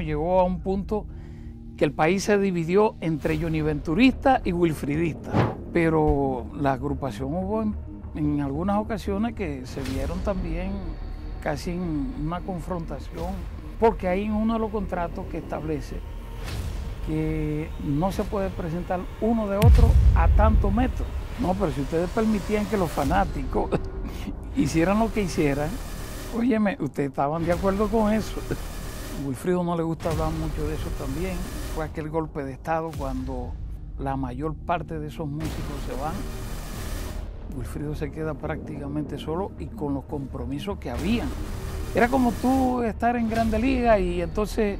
llegó a un punto que el país se dividió entre juniventuristas y wilfridistas. Pero la agrupación hubo en, algunas ocasiones que se vieron también casi en una confrontación, porque hay uno de los contratos que establece que no se puede presentar uno de otro a tanto metro. No, pero si ustedes permitían que los fanáticos hicieran lo que hicieran, óyeme, ustedes estaban de acuerdo con eso. Wilfrido no le gusta hablar mucho de eso también. Fue aquel golpe de Estado cuando la mayor parte de esos músicos se van. Wilfrido se queda prácticamente solo y con los compromisos que habían. Era como tú estar en Grande Liga y entonces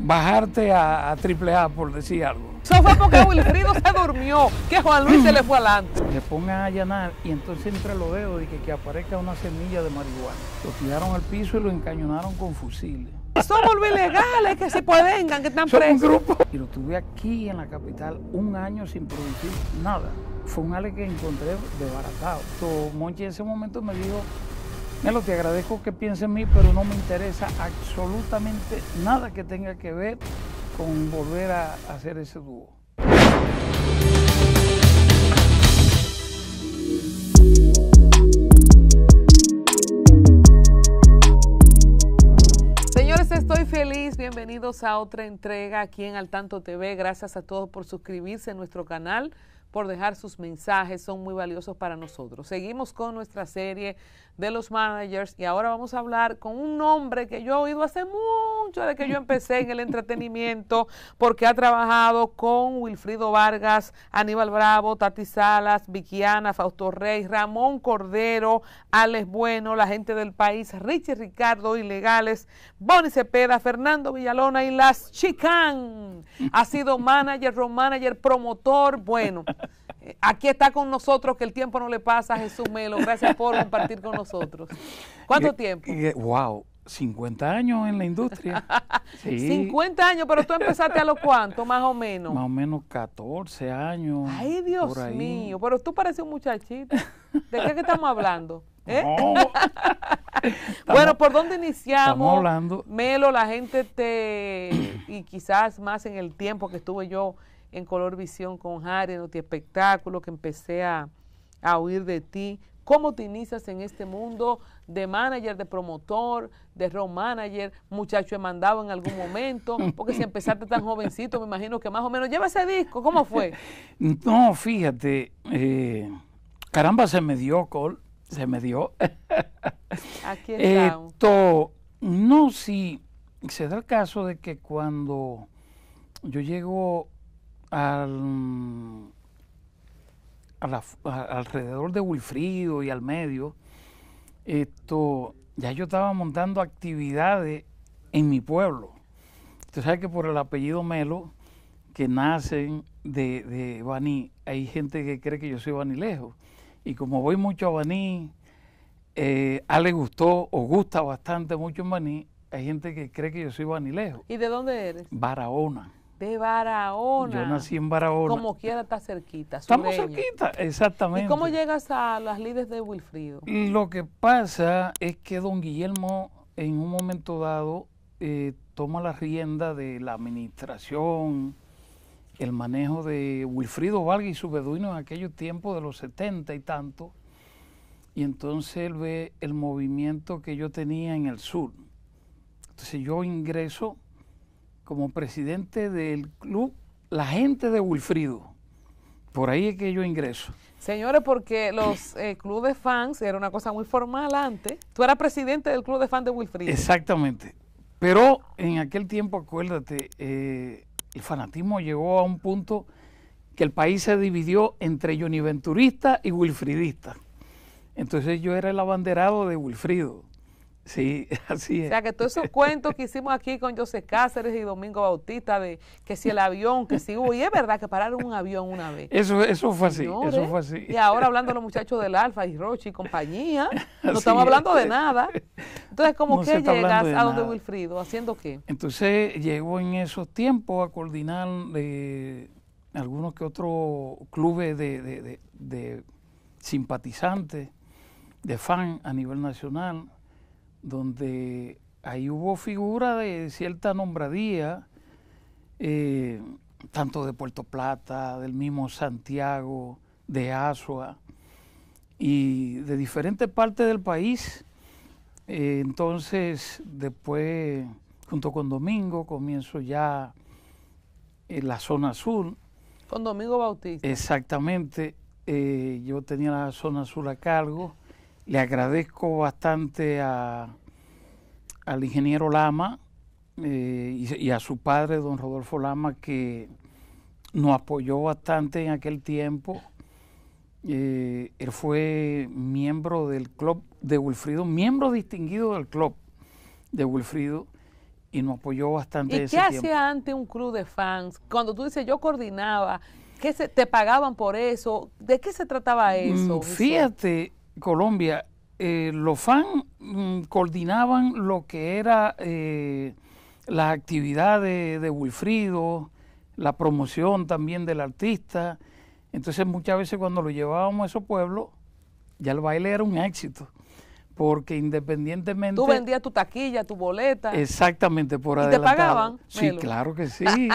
bajarte a, Triple A, por decir algo. Eso fue porque Wilfrido se durmió, que Juan Luis se le fue adelante. Le pongan a allanar y entonces entre lo veo y que, que aparezca una semilla de marihuana. Lo tiraron al piso y lo encañonaron con fusiles. Somos los ilegales que se pueden, vengan, que están presos. Un grupo. Y lo tuve aquí en la capital un año sin producir nada. Fue un ale que encontré debaratado. So Monchi en ese momento me dijo, Melo, te agradezco que piense en mí, pero no me interesa absolutamente nada que tenga que ver con volver a hacer ese dúo. estoy feliz. Bienvenidos a otra entrega aquí en Al Tanto TV. Gracias a todos por suscribirse a nuestro canal, por dejar sus mensajes. Son muy valiosos para nosotros. Seguimos con nuestra serie de los managers y ahora vamos a hablar con un hombre que yo he oído hace mucho de que yo empecé en el entretenimiento porque ha trabajado con Wilfrido Vargas, Aníbal Bravo, Tati Salas, Vikiana, Fausto Rey, Ramón Cordero, Alex Bueno, la gente del país, Richie Ricardo, Ilegales, Bonnie Cepeda, Fernando Villalona y las Chicán. Ha sido manager, road manager, promotor, bueno. Aquí está con nosotros, que el tiempo no le pasa a Jesús Melo. Gracias por compartir con nosotros. ¿Cuánto tiempo? Eh, wow, 50 años en la industria. 50 años, pero tú empezaste a los cuantos, más o menos. Más o menos 14 años. Ay, Dios mío, pero tú pareces un muchachito. ¿De qué estamos hablando? ¿Eh? bueno, ¿por dónde iniciamos? Estamos hablando. Melo, la gente te. y quizás más en el tiempo que estuve yo en Color Visión con en otro Espectáculo, que empecé a, oír de ti. ¿Cómo te inicias en este mundo de manager, de promotor, de road manager, muchacho he mandado en algún momento? Porque si empezaste tan jovencito, me imagino que más o menos lleva ese disco. ¿Cómo fue? No, fíjate, eh, caramba, se me dio, Col, se me dio. Aquí está. Esto, no, si se da el caso de que cuando yo llego al, mm, alrededor de Wilfrido y al medio, esto, ya yo estaba montando actividades en mi pueblo. Tú sabes que por el apellido Melo, que nacen de, de Baní, hay gente que cree que yo soy banilejo Y como voy mucho a Baní, eh, a le gustó o gusta bastante mucho en Baní, hay gente que cree que yo soy banilejo ¿Y de dónde eres? Barahona. De Barahona. Yo nací en Barahona. Como quiera está cerquita. Estamos cerquita, exactamente. ¿Y cómo llegas a las líderes de Wilfrido? Lo que pasa es que don Guillermo en un momento dado eh, toma la rienda de la administración, el manejo de Wilfrido Valga y su beduino en aquellos tiempos de los 70 y tanto. Y entonces él ve el movimiento que yo tenía en el sur. Entonces yo ingreso como presidente del club la gente de Wilfrido. Por ahí es que yo ingreso. Señores, porque los eh, clubes de fans era una cosa muy formal antes. Tú eras presidente del club de fans de Wilfrido. Exactamente. Pero en aquel tiempo, acuérdate, eh, el fanatismo llegó a un punto que el país se dividió entre univenturistas y wilfridistas. Entonces yo era el abanderado de Wilfrido. Sí, así es. O sea, que todos esos cuentos que hicimos aquí con José Cáceres y Domingo Bautista de que si el avión, que si hubo, y es verdad que pararon un avión una vez. Eso, eso fue así, Y ahora hablando de los muchachos del Alfa y Roche y compañía, no estamos hablando de nada. Entonces, ¿cómo que llegas a donde Wilfrido? ¿Haciendo qué? Entonces, llegó en esos tiempos a coordinar algunos que otros clubes de, de simpatizantes, de fan a nivel nacional donde ahí hubo figura de cierta nombradía, eh, tanto de Puerto Plata, del mismo Santiago, de Asua y de diferentes partes del país. Eh, entonces, después, junto con Domingo, comienzo ya en la zona azul Con Domingo Bautista. Exactamente. Eh, yo tenía la zona azul a cargo le agradezco bastante al ingeniero Lama eh, y, a su padre, don Rodolfo Lama, que nos apoyó bastante en aquel tiempo. Eh, él fue miembro del club de Wilfrido, miembro distinguido del club de Wilfrido y nos apoyó bastante. ¿Y qué hacía antes un club de fans? Cuando tú dices yo coordinaba, ¿qué se, ¿te pagaban por eso? ¿De qué se trataba mm, eso? fíjate, Colombia, eh, los fans mm, coordinaban lo que era eh, la actividad de Wilfrido, la promoción también del artista. Entonces muchas veces cuando lo llevábamos a esos pueblos, ya el baile era un éxito. Porque independientemente... Tú vendías tu taquilla, tu boleta. Exactamente, por ¿Y ¿Te pagaban? Sí, claro que sí.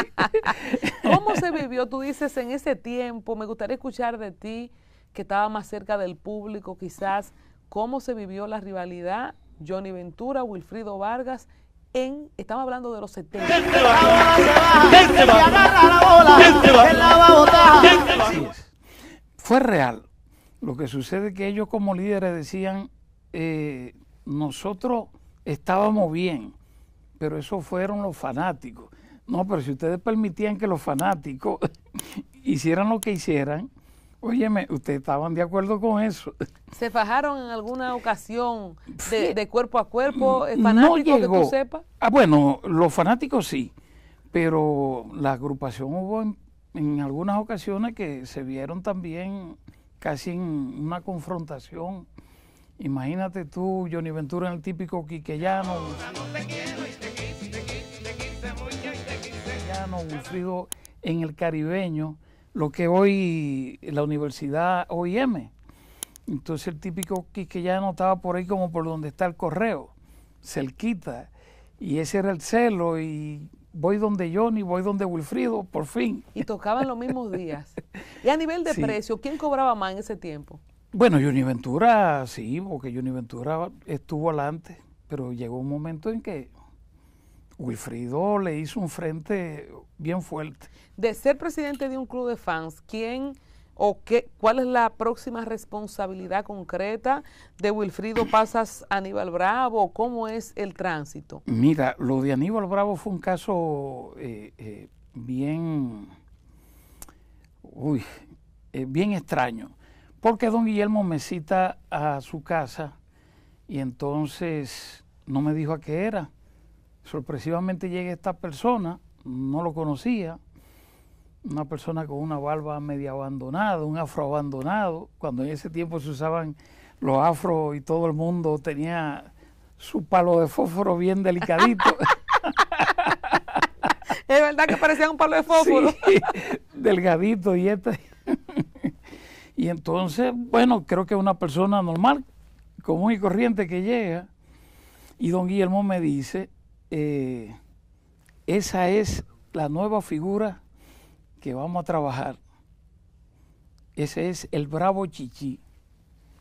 ¿Cómo se vivió? Tú dices, en ese tiempo, me gustaría escuchar de ti que estaba más cerca del público, quizás cómo se vivió la rivalidad Johnny Ventura, Wilfrido Vargas en, estamos hablando de los 70. Fue real. Lo que sucede es que ellos como líderes decían, eh, nosotros estábamos bien, pero eso fueron los fanáticos. No, pero si ustedes permitían que los fanáticos hicieran lo que hicieran, Óyeme, ¿ustedes estaban de acuerdo con eso? ¿Se fajaron en alguna ocasión de, cuerpo a cuerpo? ¿Fanáticos no que tú sepas? Ah, bueno, los fanáticos sí, pero la agrupación hubo en, algunas ocasiones que se vieron también casi en una confrontación. Imagínate tú, Johnny Ventura en el típico quiqueyano. frío en el caribeño lo que hoy la Universidad OIM. Entonces el típico que ya estaba por ahí como por donde está el correo, cerquita. Y ese era el celo y voy donde Johnny, voy donde Wilfrido, por fin. Y tocaban los mismos días. Y a nivel de precio, ¿quién cobraba más en ese tiempo? Bueno, Johnny Ventura, sí, porque Johnny Ventura estuvo adelante, pero llegó un momento en que Wilfrido le hizo un frente bien fuerte de ser presidente de un club de fans, ¿quién o qué, cuál es la próxima responsabilidad concreta de Wilfrido Pasas Aníbal Bravo? ¿Cómo es el tránsito? Mira, lo de Aníbal Bravo fue un caso eh, eh, bien, uy, eh, bien extraño, porque don Guillermo me cita a su casa y entonces no me dijo a qué era. Sorpresivamente llega esta persona, no lo conocía, una persona con una barba medio abandonada, un afro abandonado, cuando en ese tiempo se usaban los afros y todo el mundo tenía su palo de fósforo bien delicadito. es verdad que parecía un palo de fósforo. delgadito y este. y entonces, bueno, creo que una persona normal, común y corriente que llega. Y don Guillermo me dice, eh, esa es la nueva figura que vamos a trabajar. Ese es el bravo chichi.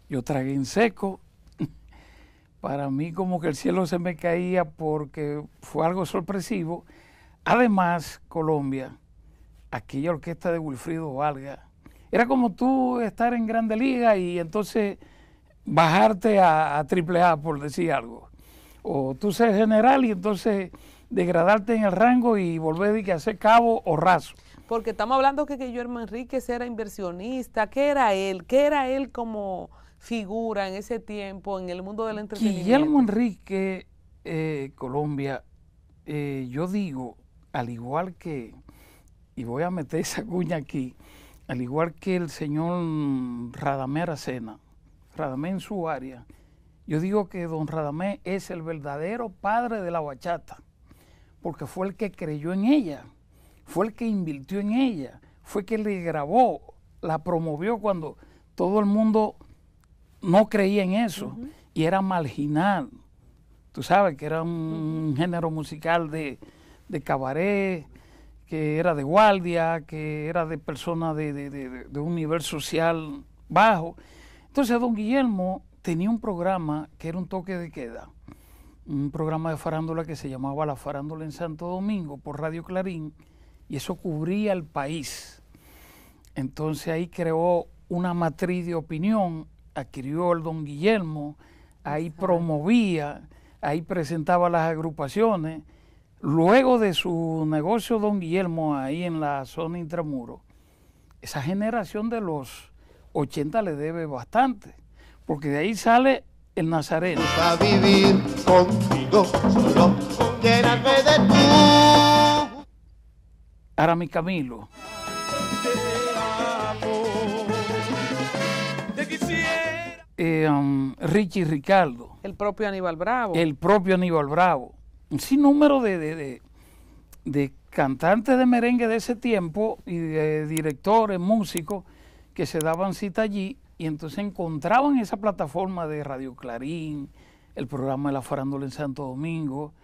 Yo tragué en seco. Para mí como que el cielo se me caía porque fue algo sorpresivo. Además, Colombia, aquella orquesta de Wilfrido Valga, era como tú estar en Grande Liga y entonces bajarte a, a Triple A, por decir algo. O tú ser general y entonces degradarte en el rango y volver a hacer cabo o raso. Porque estamos hablando que Guillermo Enríquez era inversionista, ¿qué era él? ¿Qué era él como figura en ese tiempo en el mundo del entretenimiento? Guillermo Enrique, eh, Colombia, eh, yo digo, al igual que, y voy a meter esa cuña aquí, al igual que el señor Radamé Aracena, Radamé en su área, yo digo que don Radamé es el verdadero padre de la bachata, porque fue el que creyó en ella fue el que invirtió en ella, fue el que le grabó, la promovió cuando todo el mundo no creía en eso y era marginal. Tú sabes que era un género musical de, cabaret, que era de guardia, que era de personas de, de, un nivel social bajo. Entonces don Guillermo tenía un programa que era un toque de queda, un programa de farándula que se llamaba La Farándula en Santo Domingo por Radio Clarín y eso cubría el país. Entonces ahí creó una matriz de opinión, adquirió el don Guillermo, ahí promovía, ahí presentaba las agrupaciones. Luego de su negocio don Guillermo ahí en la zona intramuro, esa generación de los 80 le debe bastante, porque de ahí sale el Nazareno. vivir Arami Camilo. Eh, um, Richie Ricardo. El propio Aníbal Bravo. El propio Aníbal Bravo. Un sinnúmero de, de cantantes de merengue de ese tiempo y de directores, músicos que se daban cita allí y entonces encontraban esa plataforma de Radio Clarín, el programa de la farándula en Santo Domingo,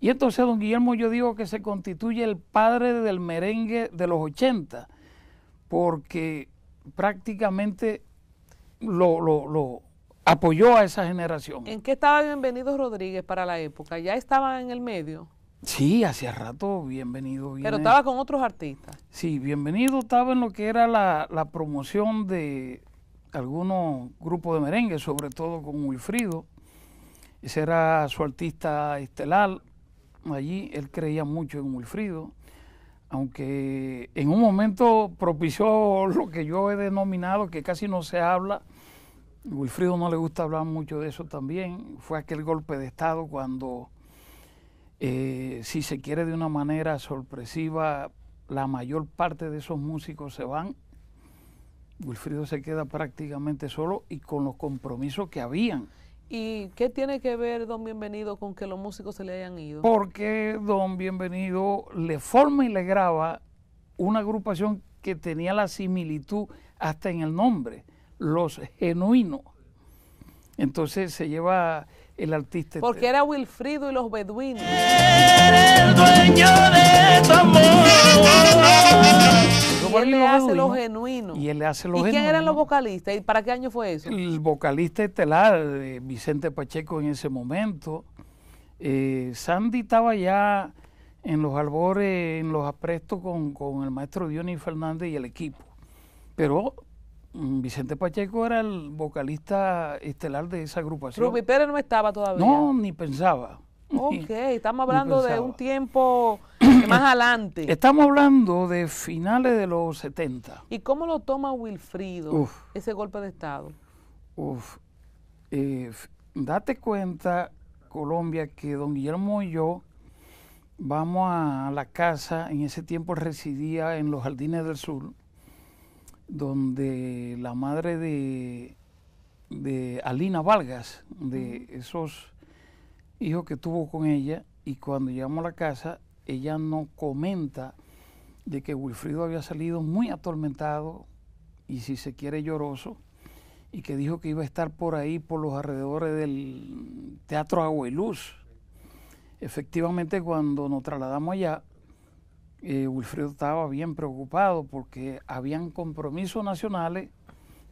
y entonces don Guillermo yo digo que se constituye el padre del merengue de los 80, porque prácticamente lo, apoyó a esa generación. ¿En qué estaba Bienvenido Rodríguez para la época? ¿Ya estaba en el medio? Sí, hacía rato Bienvenido. Pero estaba con otros artistas. Sí, Bienvenido estaba en lo que era la, la promoción de algunos grupos de merengue, sobre todo con Wilfrido. Ese era su artista estelar. Allí él creía mucho en Wilfrido, aunque en un momento propició lo que yo he denominado que casi no se habla. Wilfrido no le gusta hablar mucho de eso también. Fue aquel golpe de Estado cuando, eh, si se quiere de una manera sorpresiva, la mayor parte de esos músicos se van. Wilfrido se queda prácticamente solo y con los compromisos que habían. ¿Y qué tiene que ver Don Bienvenido con que los músicos se le hayan ido? Porque Don Bienvenido le forma y le graba una agrupación que tenía la similitud hasta en el nombre, Los Genuinos. Entonces se lleva el artista. Porque este. era Wilfrido y los Beduinos. el dueño hace genuino. Y él hace lo ¿Y quién eran los vocalistas? ¿Y para qué año fue eso? El vocalista estelar, de eh, Vicente Pacheco en ese momento. Eh, Sandy estaba ya en los albores, en los aprestos con, el maestro Dionis Fernández y el equipo. Pero mm, Vicente Pacheco era el vocalista estelar de esa agrupación. Rubi Pérez no estaba todavía. No, ni pensaba. Ok, estamos hablando de un tiempo más adelante. Estamos hablando de finales de los 70. ¿Y cómo lo toma Wilfrido ese golpe de Estado? Uf, eh, date cuenta, Colombia, que don Guillermo y yo vamos a la casa, en ese tiempo residía en los Jardines del Sur, donde la madre de, de Alina Vargas, de esos hijo que tuvo con ella y cuando llegamos a la casa, ella no comenta de que Wilfrido había salido muy atormentado y si se quiere lloroso y que dijo que iba a estar por ahí, por los alrededores del Teatro Agua Efectivamente, cuando nos trasladamos allá, eh, Wilfrido estaba bien preocupado porque habían compromisos nacionales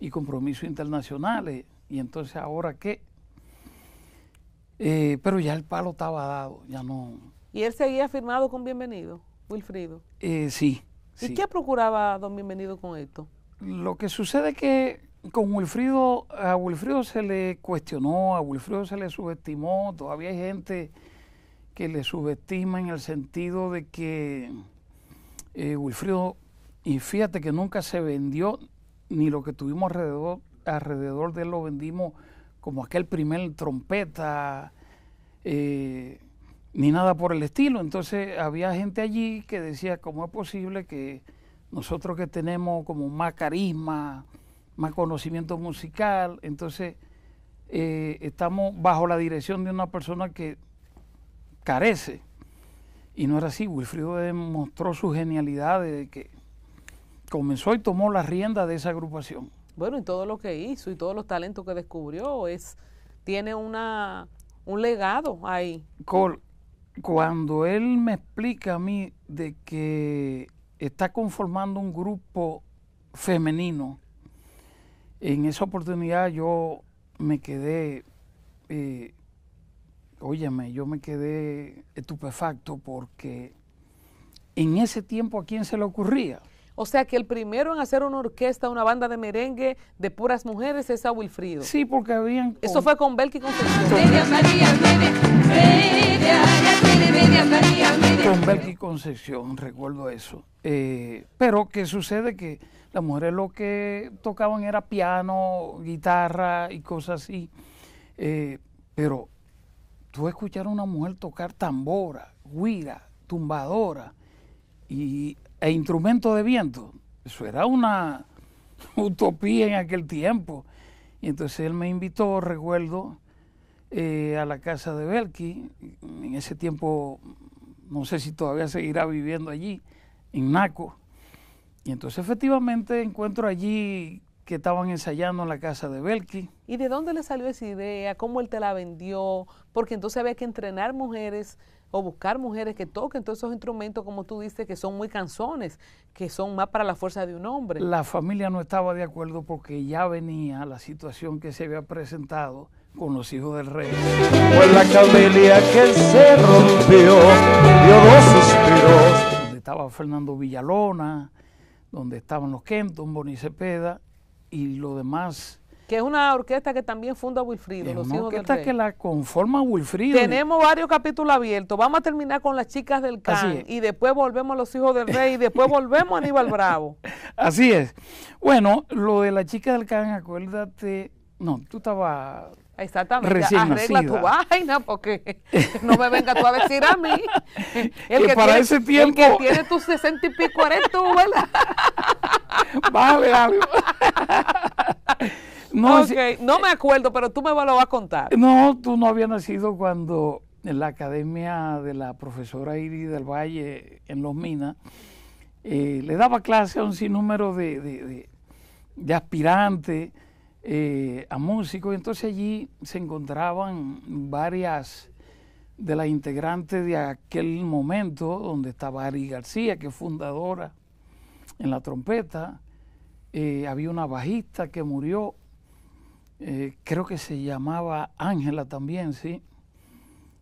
y compromisos internacionales. Y entonces, ¿ahora qué? Eh, pero ya el palo estaba dado, ya no. ¿Y él seguía firmado con Bienvenido, Wilfrido? Eh, sí. ¿Y qué procuraba don Bienvenido con esto? Lo que sucede es que con Wilfrido, a Wilfrido se le cuestionó, a Wilfrido se le subestimó, todavía hay gente que le subestima en el sentido de que eh, Wilfrido, y fíjate que nunca se vendió, ni lo que tuvimos alrededor, alrededor de él lo vendimos como aquel primer trompeta, eh, ni nada por el estilo. Entonces había gente allí que decía, ¿cómo es posible que nosotros que tenemos como más carisma, más conocimiento musical, entonces eh, estamos bajo la dirección de una persona que carece? Y no era así, Wilfrido demostró su genialidad de que comenzó y tomó la rienda de esa agrupación. Bueno, y todo lo que hizo y todos los talentos que descubrió es tiene una un legado ahí. Col, cuando él me explica a mí de que está conformando un grupo femenino, en esa oportunidad yo me quedé, eh, óyeme, yo me quedé estupefacto porque en ese tiempo a quién se le ocurría o sea que el primero en hacer una orquesta, una banda de merengue de puras mujeres es a Wilfrido. Sí, porque habían... Eso fue con Belki Concepción. Con Belki Concepción, recuerdo eso. Eh, pero que sucede que las mujeres lo que tocaban era piano, guitarra y cosas así. Eh, pero tú escuchar a una mujer tocar tambora, guira, tumbadora y e instrumento de viento. Eso era una utopía en aquel tiempo. Y entonces él me invitó, recuerdo, eh, a la casa de Belki. En ese tiempo, no sé si todavía seguirá viviendo allí, en Naco. Y entonces efectivamente encuentro allí que estaban ensayando en la casa de Belki. ¿Y de dónde le salió esa idea? ¿Cómo él te la vendió? Porque entonces había que entrenar mujeres o buscar mujeres que toquen todos esos instrumentos, como tú dices, que son muy canzones, que son más para la fuerza de un hombre. La familia no estaba de acuerdo porque ya venía la situación que se había presentado con los hijos del rey. Fue la camelia que se rompió, dio dos suspiros. Donde estaba Fernando Villalona, donde estaban los Kenton, Boni Cepeda y lo demás que es una orquesta que también funda Wilfrido. los hijos orquesta del Rey. que la conforma Wilfrido. Tenemos varios capítulos abiertos. Vamos a terminar con las chicas del CAN y después volvemos a los hijos del rey y después volvemos a Aníbal Bravo. Así es. Bueno, lo de las chicas del CAN, acuérdate, no, tú estabas Exactamente. Recién Arregla tu vaina porque no me venga tú a decir a mí. El que, para tiene, ese tiempo. tiene tus 60 y pico eres tú, ¿verdad? Vale, algo. No, no me acuerdo, pero tú me lo vas a contar. No, tú no habías nacido cuando en la academia de la profesora Iris del Valle en Los Minas eh, le daba clase a un sinnúmero de, aspirantes eh, a músicos. Entonces allí se encontraban varias de las integrantes de aquel momento, donde estaba Ari García, que es fundadora en la trompeta. Eh, había una bajista que murió eh, creo que se llamaba Ángela también, ¿sí?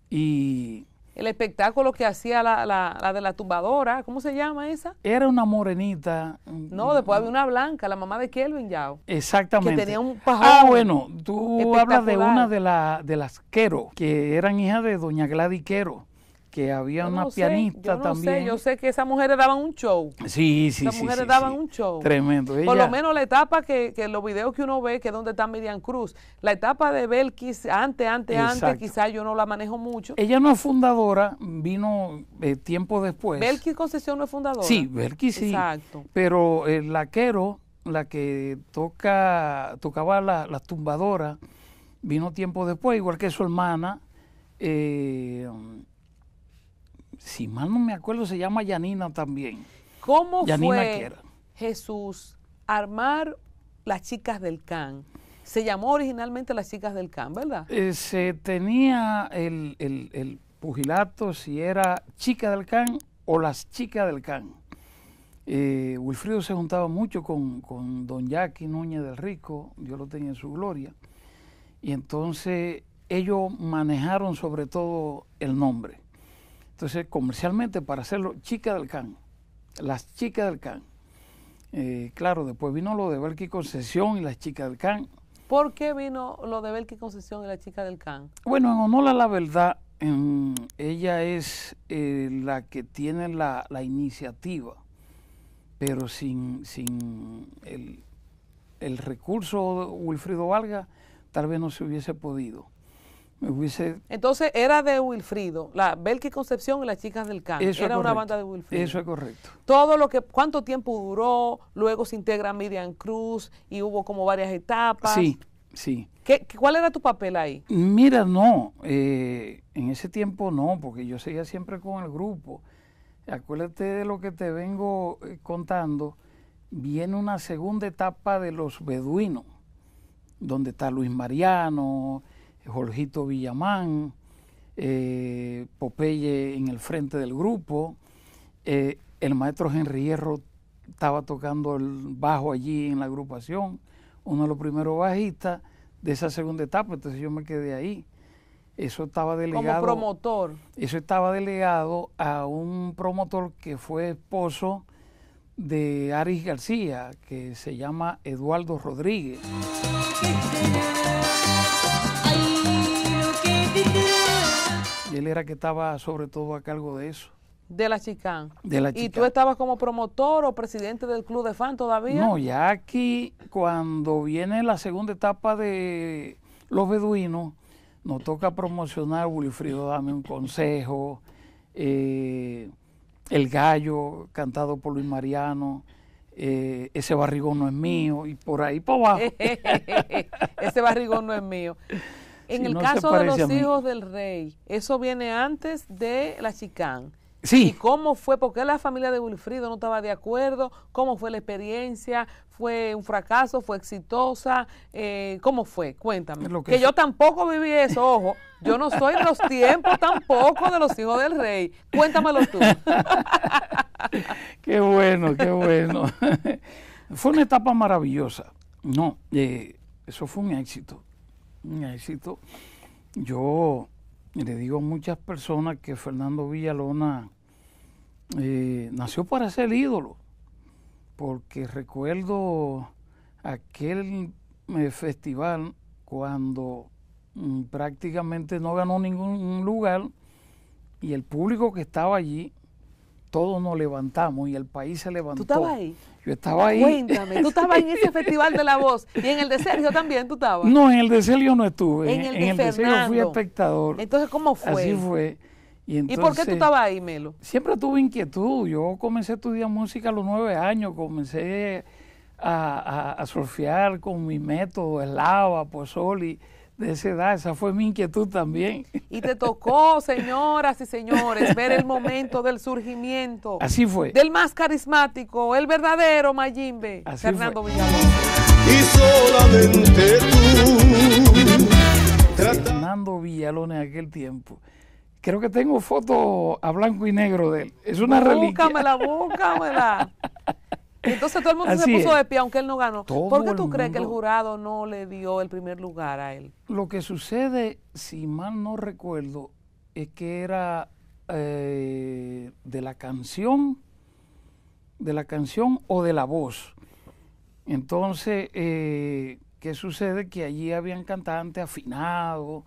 Y... El espectáculo que hacía la, la, de la tumbadora, ¿cómo se llama esa? Era una morenita. No, después había una blanca, la mamá de Kelvin Yao. Exactamente. Que tenía un ah, pajón. Ah, bueno, tú hablas de una de, la, de las Quero, que eran hijas de doña Gladys Quero que había una pianista también. Sé, yo sé que esas mujeres daban un show. Sí, sí, esas sí. mujeres daban un show. Tremendo. Por lo menos la etapa que, que, los videos que uno ve, que es donde está Miriam Cruz, la etapa de Belkis, antes, antes, antes, quizás yo no la manejo mucho. Ella no es fundadora, vino eh, tiempo después. Belkis Concesión no es fundadora. Sí, Belkis sí. Exacto. Pero el Laquero, la que toca, tocaba las tumbadoras, vino tiempo después, igual que su hermana. Eh, si mal no me acuerdo, se llama Yanina también. ¿Cómo fue Jesús armar las chicas del CAN? Se llamó originalmente las chicas del CAN, ¿verdad? Eh, se tenía el, pugilato si era chica del CAN o las chicas del CAN. Eh, Wilfrido se juntaba mucho con, con don Jackie Núñez del Rico, yo lo tenía en su gloria, y entonces ellos manejaron sobre todo el nombre. Entonces, comercialmente, para hacerlo, Chica del Can, las Chicas del Can. Eh, claro, después vino lo de Belki Concesión y las Chicas del Can. ¿Por qué vino lo de Belki Concesión y las Chicas del Can? Bueno, en honor a la verdad, ella es eh, la que tiene la, iniciativa, pero sin, sin el, el recurso de Wilfrido Valga, tal vez no se hubiese podido. Entonces era de Wilfrido, la Belki Concepción y las chicas del campo. Era una banda de Wilfrido. Eso es correcto. Todo lo que, ¿cuánto tiempo duró? Luego se integra Miriam Cruz y hubo como varias etapas. Sí, sí. ¿Qué, ¿Cuál era tu papel ahí? Mira, no, eh, en ese tiempo no, porque yo seguía siempre con el grupo. Acuérdate de lo que te vengo eh, contando. Viene una segunda etapa de los beduinos, donde está Luis Mariano, Jorgito Villamán, eh, Popeye en el frente del grupo, eh, el maestro Henry Hierro estaba tocando el bajo allí en la agrupación, uno de los primeros bajistas de esa segunda etapa, entonces yo me quedé ahí. Eso estaba delegado. Como promotor. Eso estaba delegado a un promotor que fue esposo de Aris García, que se llama Eduardo Rodríguez. Y él era que estaba sobre todo a cargo de eso. De la Chicán. ¿Y tú estabas como promotor o presidente del club de fan todavía? No, ya aquí, cuando viene la segunda etapa de los beduinos, nos toca promocionar Wilfrido Dame un consejo, eh, El Gallo, cantado por Luis Mariano. Eh, ese barrigón no es mío, y por ahí por abajo. ese barrigón no es mío. En el caso de los hijos del rey, eso viene antes de la chicán. Sí. ¿Y cómo fue? ¿Por qué la familia de Wilfrido no estaba de acuerdo? ¿Cómo fue la experiencia? ¿Fue un fracaso? ¿Fue exitosa? Eh, ¿Cómo fue? Cuéntame. que, yo tampoco viví eso, ojo. Yo no soy de los tiempos tampoco de los hijos del rey. Cuéntamelo tú. qué bueno, qué bueno. fue una etapa maravillosa. No, eh, eso fue un éxito. Necesito. Yo le digo a muchas personas que Fernando Villalona eh, nació para ser ídolo, porque recuerdo aquel eh, festival cuando mm, prácticamente no ganó ningún lugar y el público que estaba allí, todos nos levantamos y el país se levantó. ¿Tú estabas ahí? Yo estaba ahí. Cuéntame, tú estabas en ese festival de la voz y en el de Sergio también tú estabas. No, en el de Sergio no estuve. En el de, en fui espectador. Entonces, ¿cómo fue? Así fue. Y, por qué tú estabas ahí, Melo? Siempre tuve inquietud. Yo comencé a estudiar música a los nueve años, comencé a, a, surfear con mi método, el lava, pozoli. y de esa edad, esa fue mi inquietud también. Y te tocó, señoras y señores, ver el momento del surgimiento. Así fue. Del más carismático, el verdadero Mayimbe, Fernando villalón Y solamente tú. Fernando Villalón en aquel tiempo. Creo que tengo fotos a blanco y negro de él. Es una búscamela, la Búscamela, búscamela. Entonces todo el mundo se puso de pie, aunque él no ganó. ¿Por qué tú crees que el jurado no le dio el primer lugar a él? Lo que sucede, si mal no recuerdo, es que era eh, de la canción, de la canción o de la voz. Entonces, eh, ¿qué sucede? Que allí habían cantantes afinados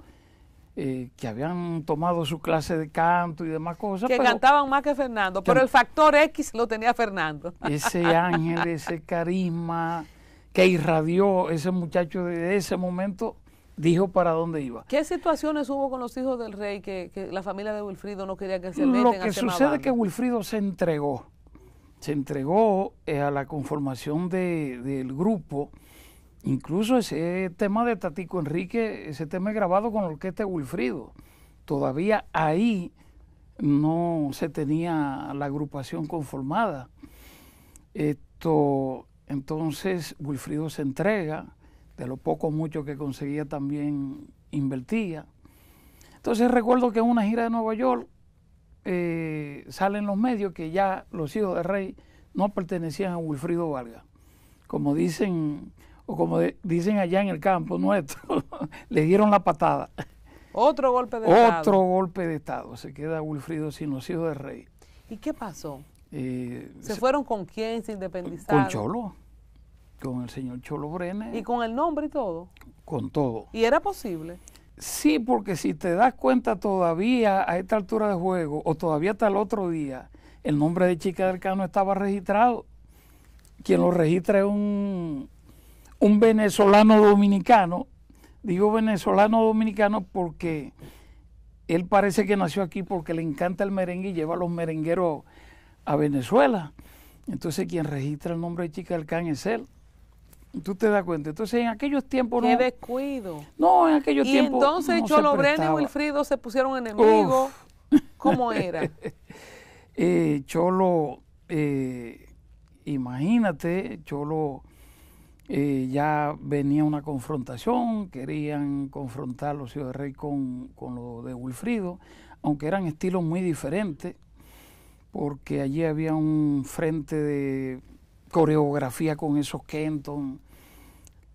eh, que habían tomado su clase de canto y demás cosas. Que cantaban más que Fernando, pero el factor X lo tenía Fernando. Ese ángel, ese carisma que irradió ese muchacho de ese momento, dijo para dónde iba. ¿Qué situaciones hubo con los hijos del rey que, la familia de Wilfrido no quería que se metan? Lo que sucede es que Wilfrido se entregó, se entregó eh, a la conformación de, grupo Incluso ese tema de Tatico Enrique, ese tema es grabado con la orquesta de Wilfrido. Todavía ahí no se tenía la agrupación conformada. Esto, entonces Wilfrido se entrega, de lo poco mucho que conseguía también invertía. Entonces recuerdo que en una gira de Nueva York eh, salen los medios que ya los hijos de Rey no pertenecían a Wilfrido Vargas. Como dicen o como dicen allá en el campo nuestro, le dieron la patada. Otro golpe de Estado. Otro golpe de Estado. Se queda Wilfrido sin los hijos rey. ¿Y qué pasó? Eh, ¿Se, fueron con quién? ¿Se independizaron? Con Cholo. Con el señor Cholo Brenes. ¿Y con el nombre y todo? Con todo. ¿Y era posible? Sí, porque si te das cuenta todavía a esta altura de juego, o todavía hasta el otro día, el nombre de Chica del Cano estaba registrado. Quien lo registra es un, un venezolano dominicano. Digo venezolano dominicano porque él parece que nació aquí porque le encanta el merengue y lleva a los merengueros a Venezuela. Entonces quien registra el nombre de Chica del es él. Tú te das cuenta. Entonces en aquellos tiempos... ¡Qué descuido! No, en aquellos tiempos... Y entonces Cholo Breno y Wilfrido se pusieron enemigos. ¿Cómo era? eh, Cholo, eh, imagínate, Cholo eh, ya venía una confrontación, querían confrontar los Ciudad de rey con, con lo de Wilfrido, aunque eran estilos muy diferentes, porque allí había un frente de coreografía con esos Kenton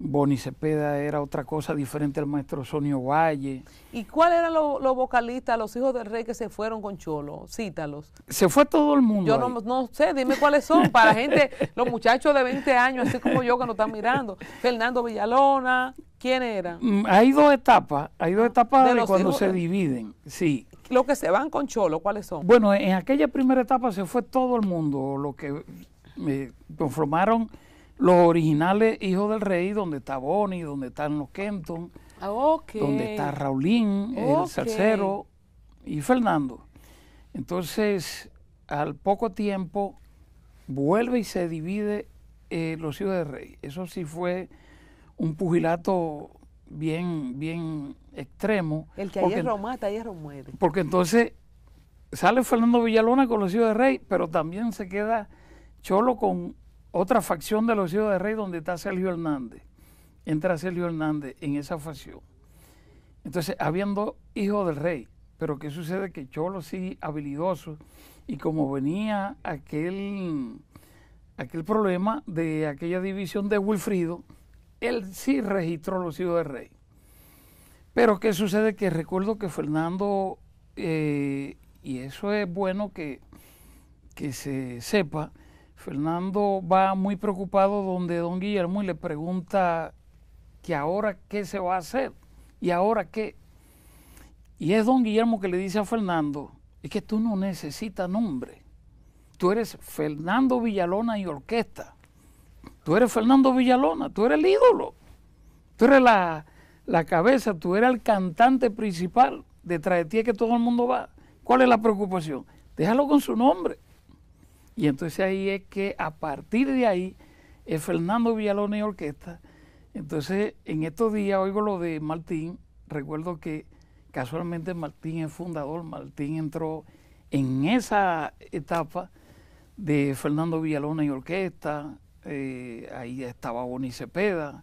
Bonnie Cepeda era otra cosa diferente al maestro Sonio Valle. ¿Y cuáles eran los vocalistas, los hijos del rey que se fueron con Cholo? Cítalos. Se fue todo el mundo. Yo no, sé, dime cuáles son para gente, los muchachos de 20 años, así como yo que nos están mirando. Fernando Villalona, ¿quién era? Mm, hay dos etapas, hay dos etapas de, cuando se dividen, sí. Los que se van con Cholo, ¿cuáles son? Bueno, en aquella primera etapa se fue todo el mundo, lo que me eh, conformaron los originales Hijos del Rey, donde está Bonnie, donde están los Kenton, ah, donde está Raulín, el salsero y Fernando. Entonces, al poco tiempo, vuelve y se divide eh, los Hijos del Rey. Eso sí fue un pugilato bien, bien extremo. El que ayer mata, ayer muere. Porque entonces sale Fernando Villalona con los Hijos del Rey, pero también se queda Cholo con otra facción de los hijos de rey donde está Sergio Hernández. Entra Sergio Hernández en esa facción. Entonces, habiendo hijos del rey, pero ¿qué sucede? Que Cholo sí, habilidoso, y como venía aquel, aquel problema de aquella división de Wilfrido, él sí registró los hijos del rey. Pero ¿qué sucede? Que recuerdo que Fernando, eh, y eso es bueno que, que se sepa, Fernando va muy preocupado donde don Guillermo y le pregunta que ahora qué se va a hacer y ahora qué. Y es don Guillermo que le dice a Fernando, es que tú no necesitas nombre. Tú eres Fernando Villalona y orquesta. Tú eres Fernando Villalona, tú eres el ídolo. Tú eres la, la cabeza, tú eres el cantante principal. Detrás de ti es que todo el mundo va. ¿Cuál es la preocupación? Déjalo con su nombre. Y entonces ahí es que a partir de ahí es Fernando Villalona y orquesta. Entonces en estos días oigo lo de Martín. Recuerdo que casualmente Martín es fundador. Martín entró en esa etapa de Fernando Villalona y orquesta. Eh, ahí estaba Boni Cepeda.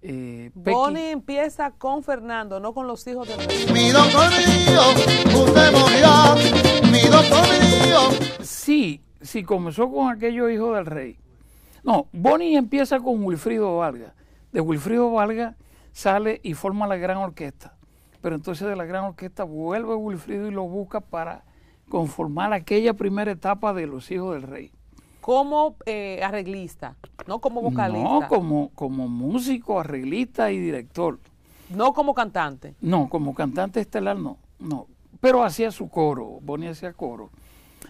Eh, Boni empieza con Fernando, no con los hijos de Mi doctor mío, usted morirá. Mi doctor mío. Sí, si comenzó con aquellos hijos del rey. No, Bonnie empieza con Wilfrido Valga, De Wilfrido Valga sale y forma la gran orquesta. Pero entonces de la gran orquesta vuelve Wilfrido y lo busca para conformar aquella primera etapa de los hijos del rey. Como eh, arreglista, no como vocalista. No, como, como músico, arreglista y director. No como cantante. No, como cantante estelar no, no. Pero hacía su coro, Bonnie hacía coro.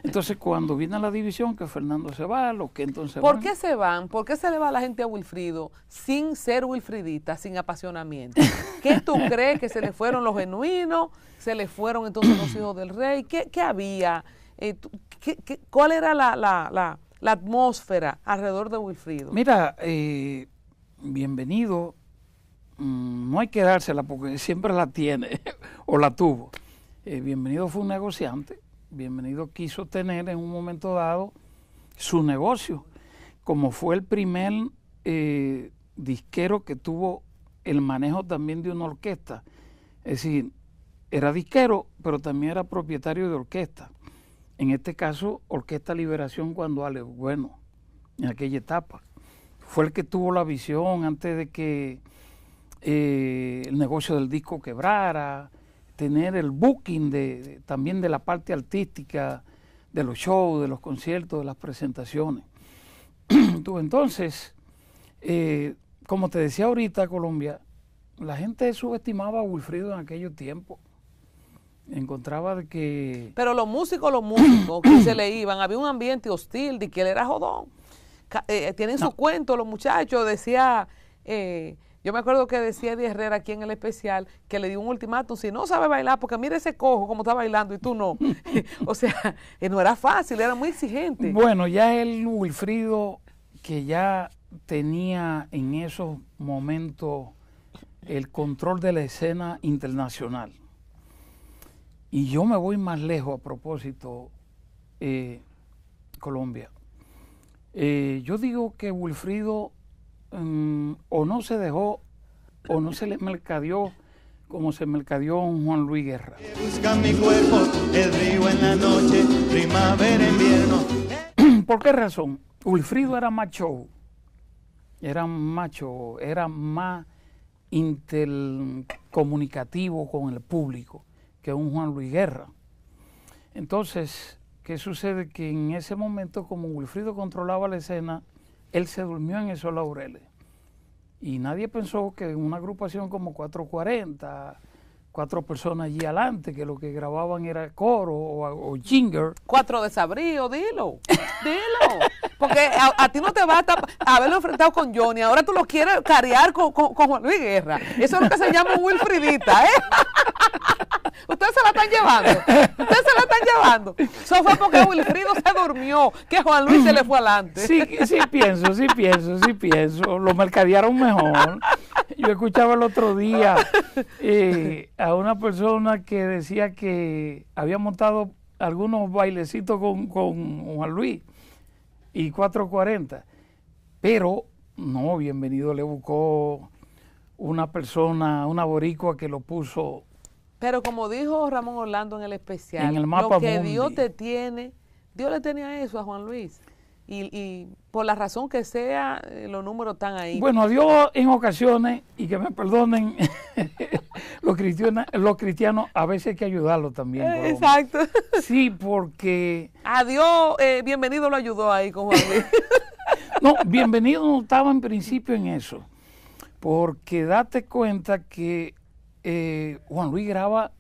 Entonces, cuando viene la división, que Fernando se va, lo que entonces. ¿Por qué se van? ¿Por qué se le va la gente a Wilfrido sin ser wilfridita sin apasionamiento? ¿Qué tú crees que se le fueron los genuinos? ¿Se le fueron entonces los hijos del rey? ¿Qué, había? Eh, cuál era la, atmósfera alrededor de Wilfrido? Mira, eh, bienvenido. Mm, no hay que dársela porque siempre la tiene o la tuvo. Eh, bienvenido fue un negociante Bienvenido quiso tener en un momento dado su negocio, como fue el primer eh, disquero que tuvo el manejo también de una orquesta. Es decir, era disquero, pero también era propietario de orquesta. En este caso, Orquesta Liberación cuando Ale, bueno, en aquella etapa. Fue el que tuvo la visión antes de que eh, el negocio del disco quebrara, tener el booking de, también de la parte artística, de los shows, de los conciertos, de las presentaciones. Entonces, eh, como te decía ahorita, Colombia, la gente subestimaba a Wilfrido en aquellos tiempos. Encontraba que... Pero los músicos, los músicos que se le iban, había un ambiente hostil de que él era jodón. Eh, eh, tienen su cuento los muchachos, decía... Eh, yo me acuerdo que decía Eddie Herrera aquí en el especial que le dio un ultimátum, si no sabe bailar, porque mire ese cojo como está bailando y tú no. o sea, eh, no era fácil, era muy exigente. Bueno, ya el Wilfrido que ya tenía en esos momentos el control de la escena internacional. Y yo me voy más lejos a propósito, eh, Colombia. Eh, yo digo que Wilfrido Mm, o no se dejó o no se le mercadeó como se mercadeó un Juan Luis Guerra. ¿Por qué razón? Wilfrido era macho, era macho, era más intercomunicativo con el público que un Juan Luis Guerra. Entonces, ¿qué sucede? Que en ese momento, como Wilfrido controlaba la escena, él se durmió en esos laureles. Y nadie pensó que en una agrupación como 440, cuatro personas allí adelante, que lo que grababan era coro o, o de de sabrío, dilo, dilo. Porque a, ti no te basta haberlo enfrentado con Johnny, ahora tú lo quieres carear con, con, con Juan Luis Guerra. Eso es lo que se llama Wilfridita, ¿eh? Ustedes se la están llevando. Ustedes se la están llevando. Eso fue porque Wilfrido se durmió, que Juan Luis se le fue adelante. Sí, sí pienso, sí pienso, sí pienso. Lo mercadearon mejor. Yo escuchaba el otro día eh, a una persona que decía que había montado algunos bailecitos con, con Juan Luis y 440. Pero no, bienvenido le buscó una persona, una boricua que lo puso pero como dijo Ramón Orlando en el especial, lo que Dios te tiene, Dios le tenía eso a Juan Luis. Y, y, por la razón que sea, eh, los números están ahí. Bueno, a Dios en ocasiones, y que me perdonen los, cristianos, los cristianos, a veces hay que ayudarlo también. Eh, exacto. Sí, porque... A Dios, eh, bienvenido lo ayudó ahí con Juan Luis. no, bienvenido no estaba en principio en eso, porque date cuenta que eh, Juan Luis graba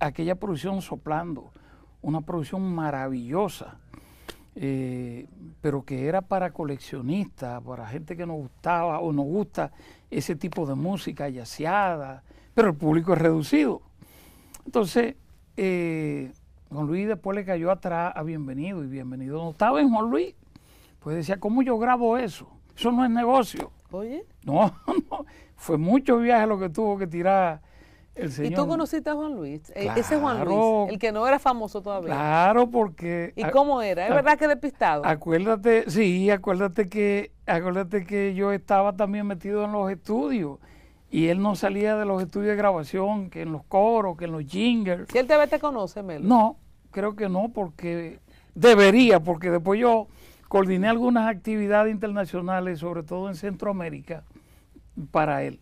aquella producción soplando, una producción maravillosa, eh, pero que era para coleccionistas, para gente que nos gustaba o nos gusta ese tipo de música yaceada, pero el público es reducido. Entonces, eh, Juan Luis después le cayó atrás a Bienvenido y Bienvenido no estaba en Juan Luis. Pues decía, ¿cómo yo grabo eso? Eso no es negocio. Oye. No, no. Fue mucho viaje lo que tuvo que tirar y tú conociste a Juan Luis, eh, ese Juan Luis, el que no era famoso todavía. Claro, porque... ¿Y cómo era? ¿Es verdad que despistado? Acuérdate, sí, acuérdate que, acuérdate que yo estaba también metido en los estudios y él no salía de los estudios de grabación, que en los coros, que en los jingles. ¿Si él te te conoce, Melo? No, creo que no, porque debería, porque después yo coordiné algunas actividades internacionales, sobre todo en Centroamérica, para él.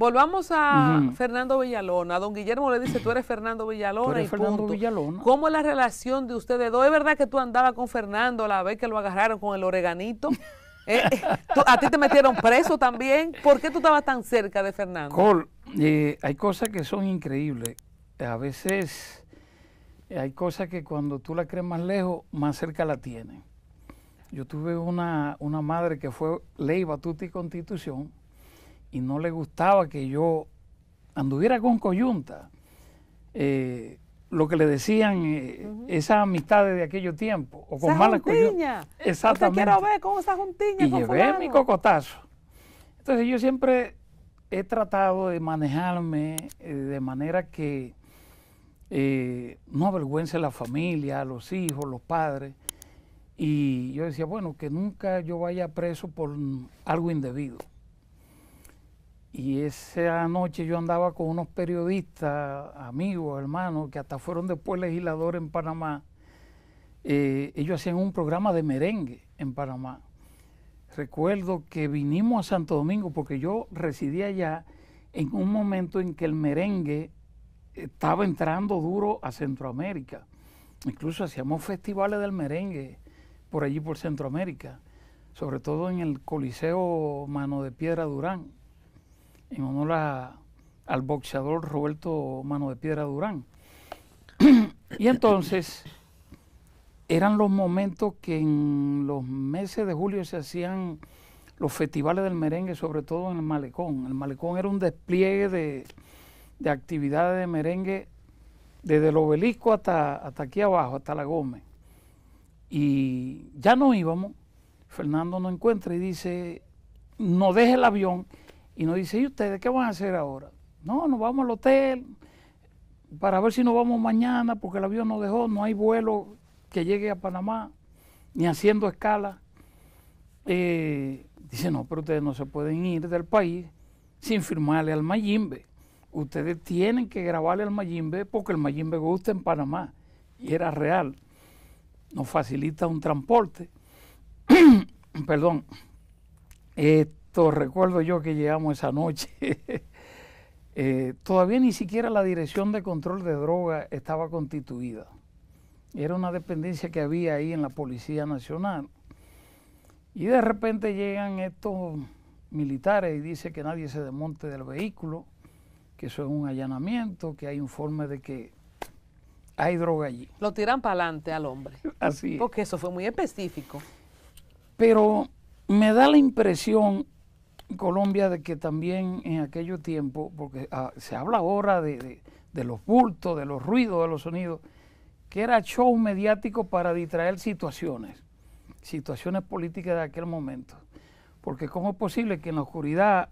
Volvamos a Fernando Villalona. Don Guillermo le dice, tú eres Fernando Villalona eres Fernando Villalona. ¿Cómo es la relación de ustedes dos? ¿Es verdad que tú andabas con Fernando la vez que lo agarraron con el oreganito? Eh, eh, ¿A ti te metieron preso también? ¿Por qué tú estabas tan cerca de Fernando? Cole, eh, hay cosas que son increíbles. A veces hay cosas que cuando tú la crees más lejos, más cerca la tienes. Yo tuve una, una madre que fue ley, batuta y constitución, y no le gustaba que yo anduviera con coyunta. Eh, lo que le decían eh, esa esas amistades de aquello tiempo o con malas coyuntas. Exactamente. ver Y llevé mi cocotazo. Entonces yo siempre he tratado de manejarme eh, de manera que no avergüence a la familia, a los hijos, los padres. Y yo decía, bueno, que nunca yo vaya preso por algo indebido. Y esa noche yo andaba con unos periodistas, amigos, hermanos, que hasta fueron después legisladores en Panamá. Eh, ellos hacían un programa de merengue en Panamá. Recuerdo que vinimos a Santo Domingo porque yo residía allá en un momento en que el merengue estaba entrando duro a Centroamérica. Incluso hacíamos festivales del merengue por allí por Centroamérica, sobre todo en el Coliseo Mano de Piedra Durán en honor al boxeador Roberto Mano de Piedra Durán. y entonces eran los momentos que en los meses de julio se hacían los festivales del merengue, sobre todo en el malecón. El malecón era un despliegue de, actividades de merengue desde el obelisco hasta, hasta aquí abajo, hasta la Gómez. Y ya no íbamos, Fernando no encuentra y dice, no deje el avión y nos dice, ¿y ustedes qué van a hacer ahora? No, nos vamos al hotel para ver si nos vamos mañana porque el avión nos dejó, no hay vuelo que llegue a Panamá, ni haciendo escala. Eh, dice, no, pero ustedes no se pueden ir del país sin firmarle al Mayimbe. Ustedes tienen que grabarle al Mayimbe porque el Mayimbe gusta en Panamá. Y era real. Nos facilita un transporte. Perdón. Este, recuerdo yo que llegamos esa noche. Eh, todavía ni siquiera la Dirección de Control de droga estaba constituida. Era una dependencia que había ahí en la Policía Nacional. Y de repente llegan estos militares y dice que nadie se desmonte del vehículo, que eso es un allanamiento, que hay informe de que hay droga allí. Lo tiran para adelante al hombre. Así Porque eso fue muy específico. Pero me da la impresión Colombia de que también en aquellos tiempo, porque ah, se habla ahora de, los bultos, de los ruidos, de los sonidos, que era show mediático para distraer situaciones, situaciones políticas de aquel momento. Porque ¿cómo es posible que en la oscuridad,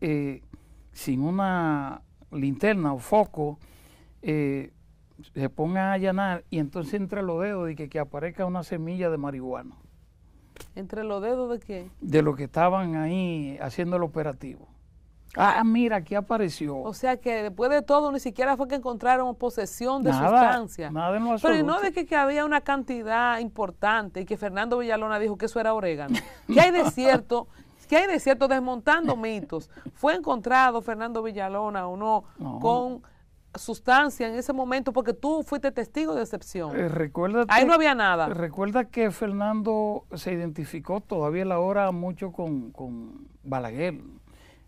eh, sin una linterna o foco, eh, se pongan a allanar y entonces entre los dedos y que, que aparezca una semilla de marihuana? ¿Entre los dedos de qué? De los que estaban ahí haciendo el operativo. Ah, ah, mira, aquí apareció. O sea que después de todo ni siquiera fue que encontraron posesión de sustancia. Nada Pero no de que, había una cantidad importante y que Fernando Villalona dijo que eso era orégano. ¿Qué hay de cierto? ¿Qué hay de cierto desmontando mitos? ¿Fue encontrado Fernando Villalona o no. con sustancia en ese momento porque tú fuiste testigo de excepción. Eh, recuerda Ahí no había nada. Recuerda que Fernando se identificó todavía la hora mucho con, con Balaguer.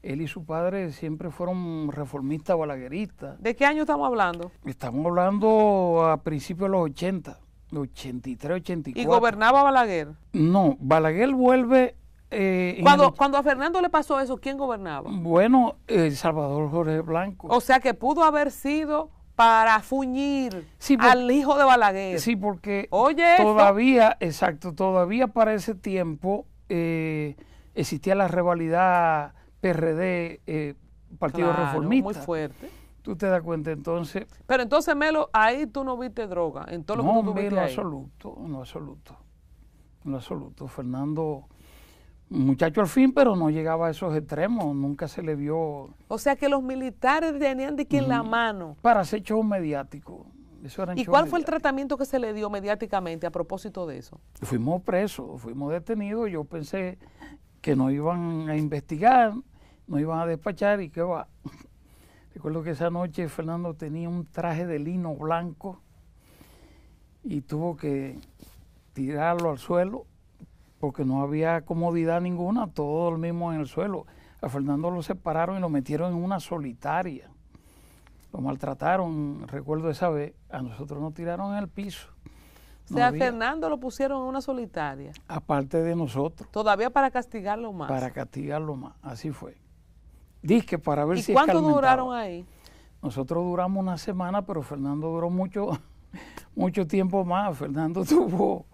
Él y su padre siempre fueron reformistas balagueristas. ¿De qué año estamos hablando? Estamos hablando a principios de los 80, 83, 84. ¿Y gobernaba Balaguer? No, Balaguer vuelve eh, cuando, cuando a Fernando le pasó eso, ¿quién gobernaba? Bueno, el eh, Salvador Jorge Blanco. O sea que pudo haber sido para fuñir al hijo de Balaguer. Sí, porque Oye todavía, exacto, todavía para ese tiempo eh, existía la rivalidad PRD, Partido Reformista. Muy fuerte. Tú te das cuenta entonces. Pero entonces, Melo, ahí tú no viste droga, en todo no, lo que No, en absoluto, en absoluto. absoluto. Fernando muchacho al fin, pero no llegaba a esos extremos, nunca se le vio. O sea que los militares tenían de quien la mano. Para hacer show mediático. Eso ¿Y cuál fue el tratamiento que se le dio mediáticamente a propósito de eso? Fuimos presos, fuimos detenidos. Yo pensé que no iban a investigar, no iban a despachar y qué va. Recuerdo que esa noche Fernando tenía un traje de lino blanco y tuvo que tirarlo al suelo porque no había comodidad ninguna, todos dormimos en el suelo. A Fernando lo separaron y lo metieron en una solitaria. Lo maltrataron, recuerdo esa vez, a nosotros nos tiraron en el piso. o sea, a Fernando lo pusieron en una solitaria. Aparte de nosotros. Todavía para castigarlo más. Para castigarlo más, así fue. Dije para ver si. ¿Y cuánto duraron ahí? Nosotros duramos una semana, pero Fernando duró mucho, mucho tiempo más. Fernando tuvo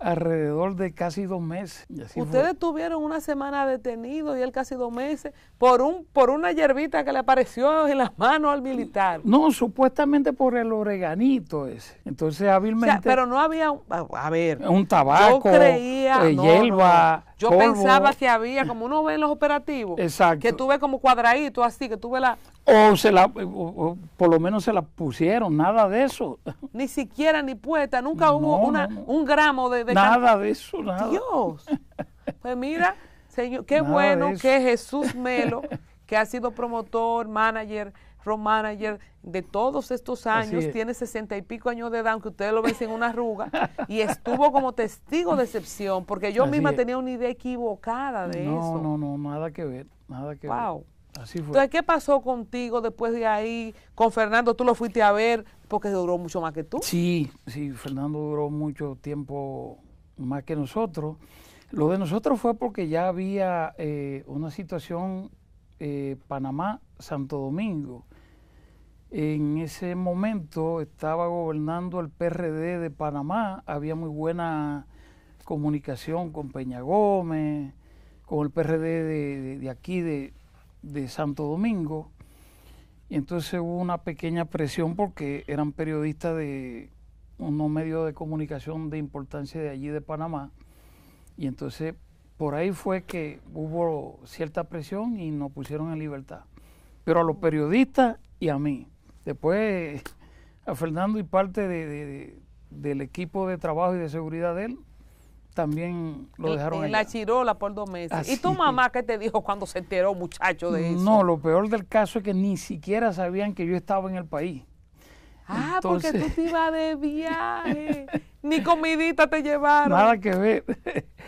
alrededor de casi dos meses. Ustedes tuvieron una semana detenido y él casi dos meses por un por una hierbita que le apareció en las manos al militar. No, supuestamente por el oreganito ese. Entonces hábilmente. pero no había, a ver. Un tabaco. Yo creía. Eh, hierba. Yo pensaba que había, como uno ve en los operativos. Que tuve como cuadradito así, que tuve la o, se la, por lo menos se la pusieron, nada de eso. Ni siquiera ni puesta, nunca hubo una, un gramo de, Nada de eso, nada. Dios. Pues mira, señor, qué bueno que Jesús Melo, que ha sido promotor, manager, road manager de todos estos años, tiene sesenta y pico años de edad, aunque ustedes lo ven sin una arruga, y estuvo como testigo de excepción, porque yo misma tenía una idea equivocada de eso. No, no, no, nada que ver, nada que wow. ver. Así Entonces, ¿qué pasó contigo después de ahí? Con Fernando, tú lo fuiste a ver porque duró mucho más que tú. Sí, sí, Fernando duró mucho tiempo más que nosotros. Lo de nosotros fue porque ya había eh, una situación eh, Panamá-Santo Domingo. En ese momento estaba gobernando el PRD de Panamá, había muy buena comunicación con Peña Gómez, con el PRD de aquí, de, de Santo Domingo. Y entonces hubo una pequeña presión porque eran periodistas de unos medios de comunicación de importancia de allí de Panamá. Y entonces por ahí fue que hubo cierta presión y nos pusieron en libertad. Pero a los periodistas y a mí. Después a Fernando y parte del equipo de trabajo y de seguridad de él también lo dejaron en la chirola por dos meses. ¿Y tu mamá qué te dijo cuando se enteró, muchacho, de eso? No, lo peor del caso es que ni siquiera sabían que yo estaba en el país. Ah, porque tú te ibas de viaje. ni comidita te llevaron. Nada que ver.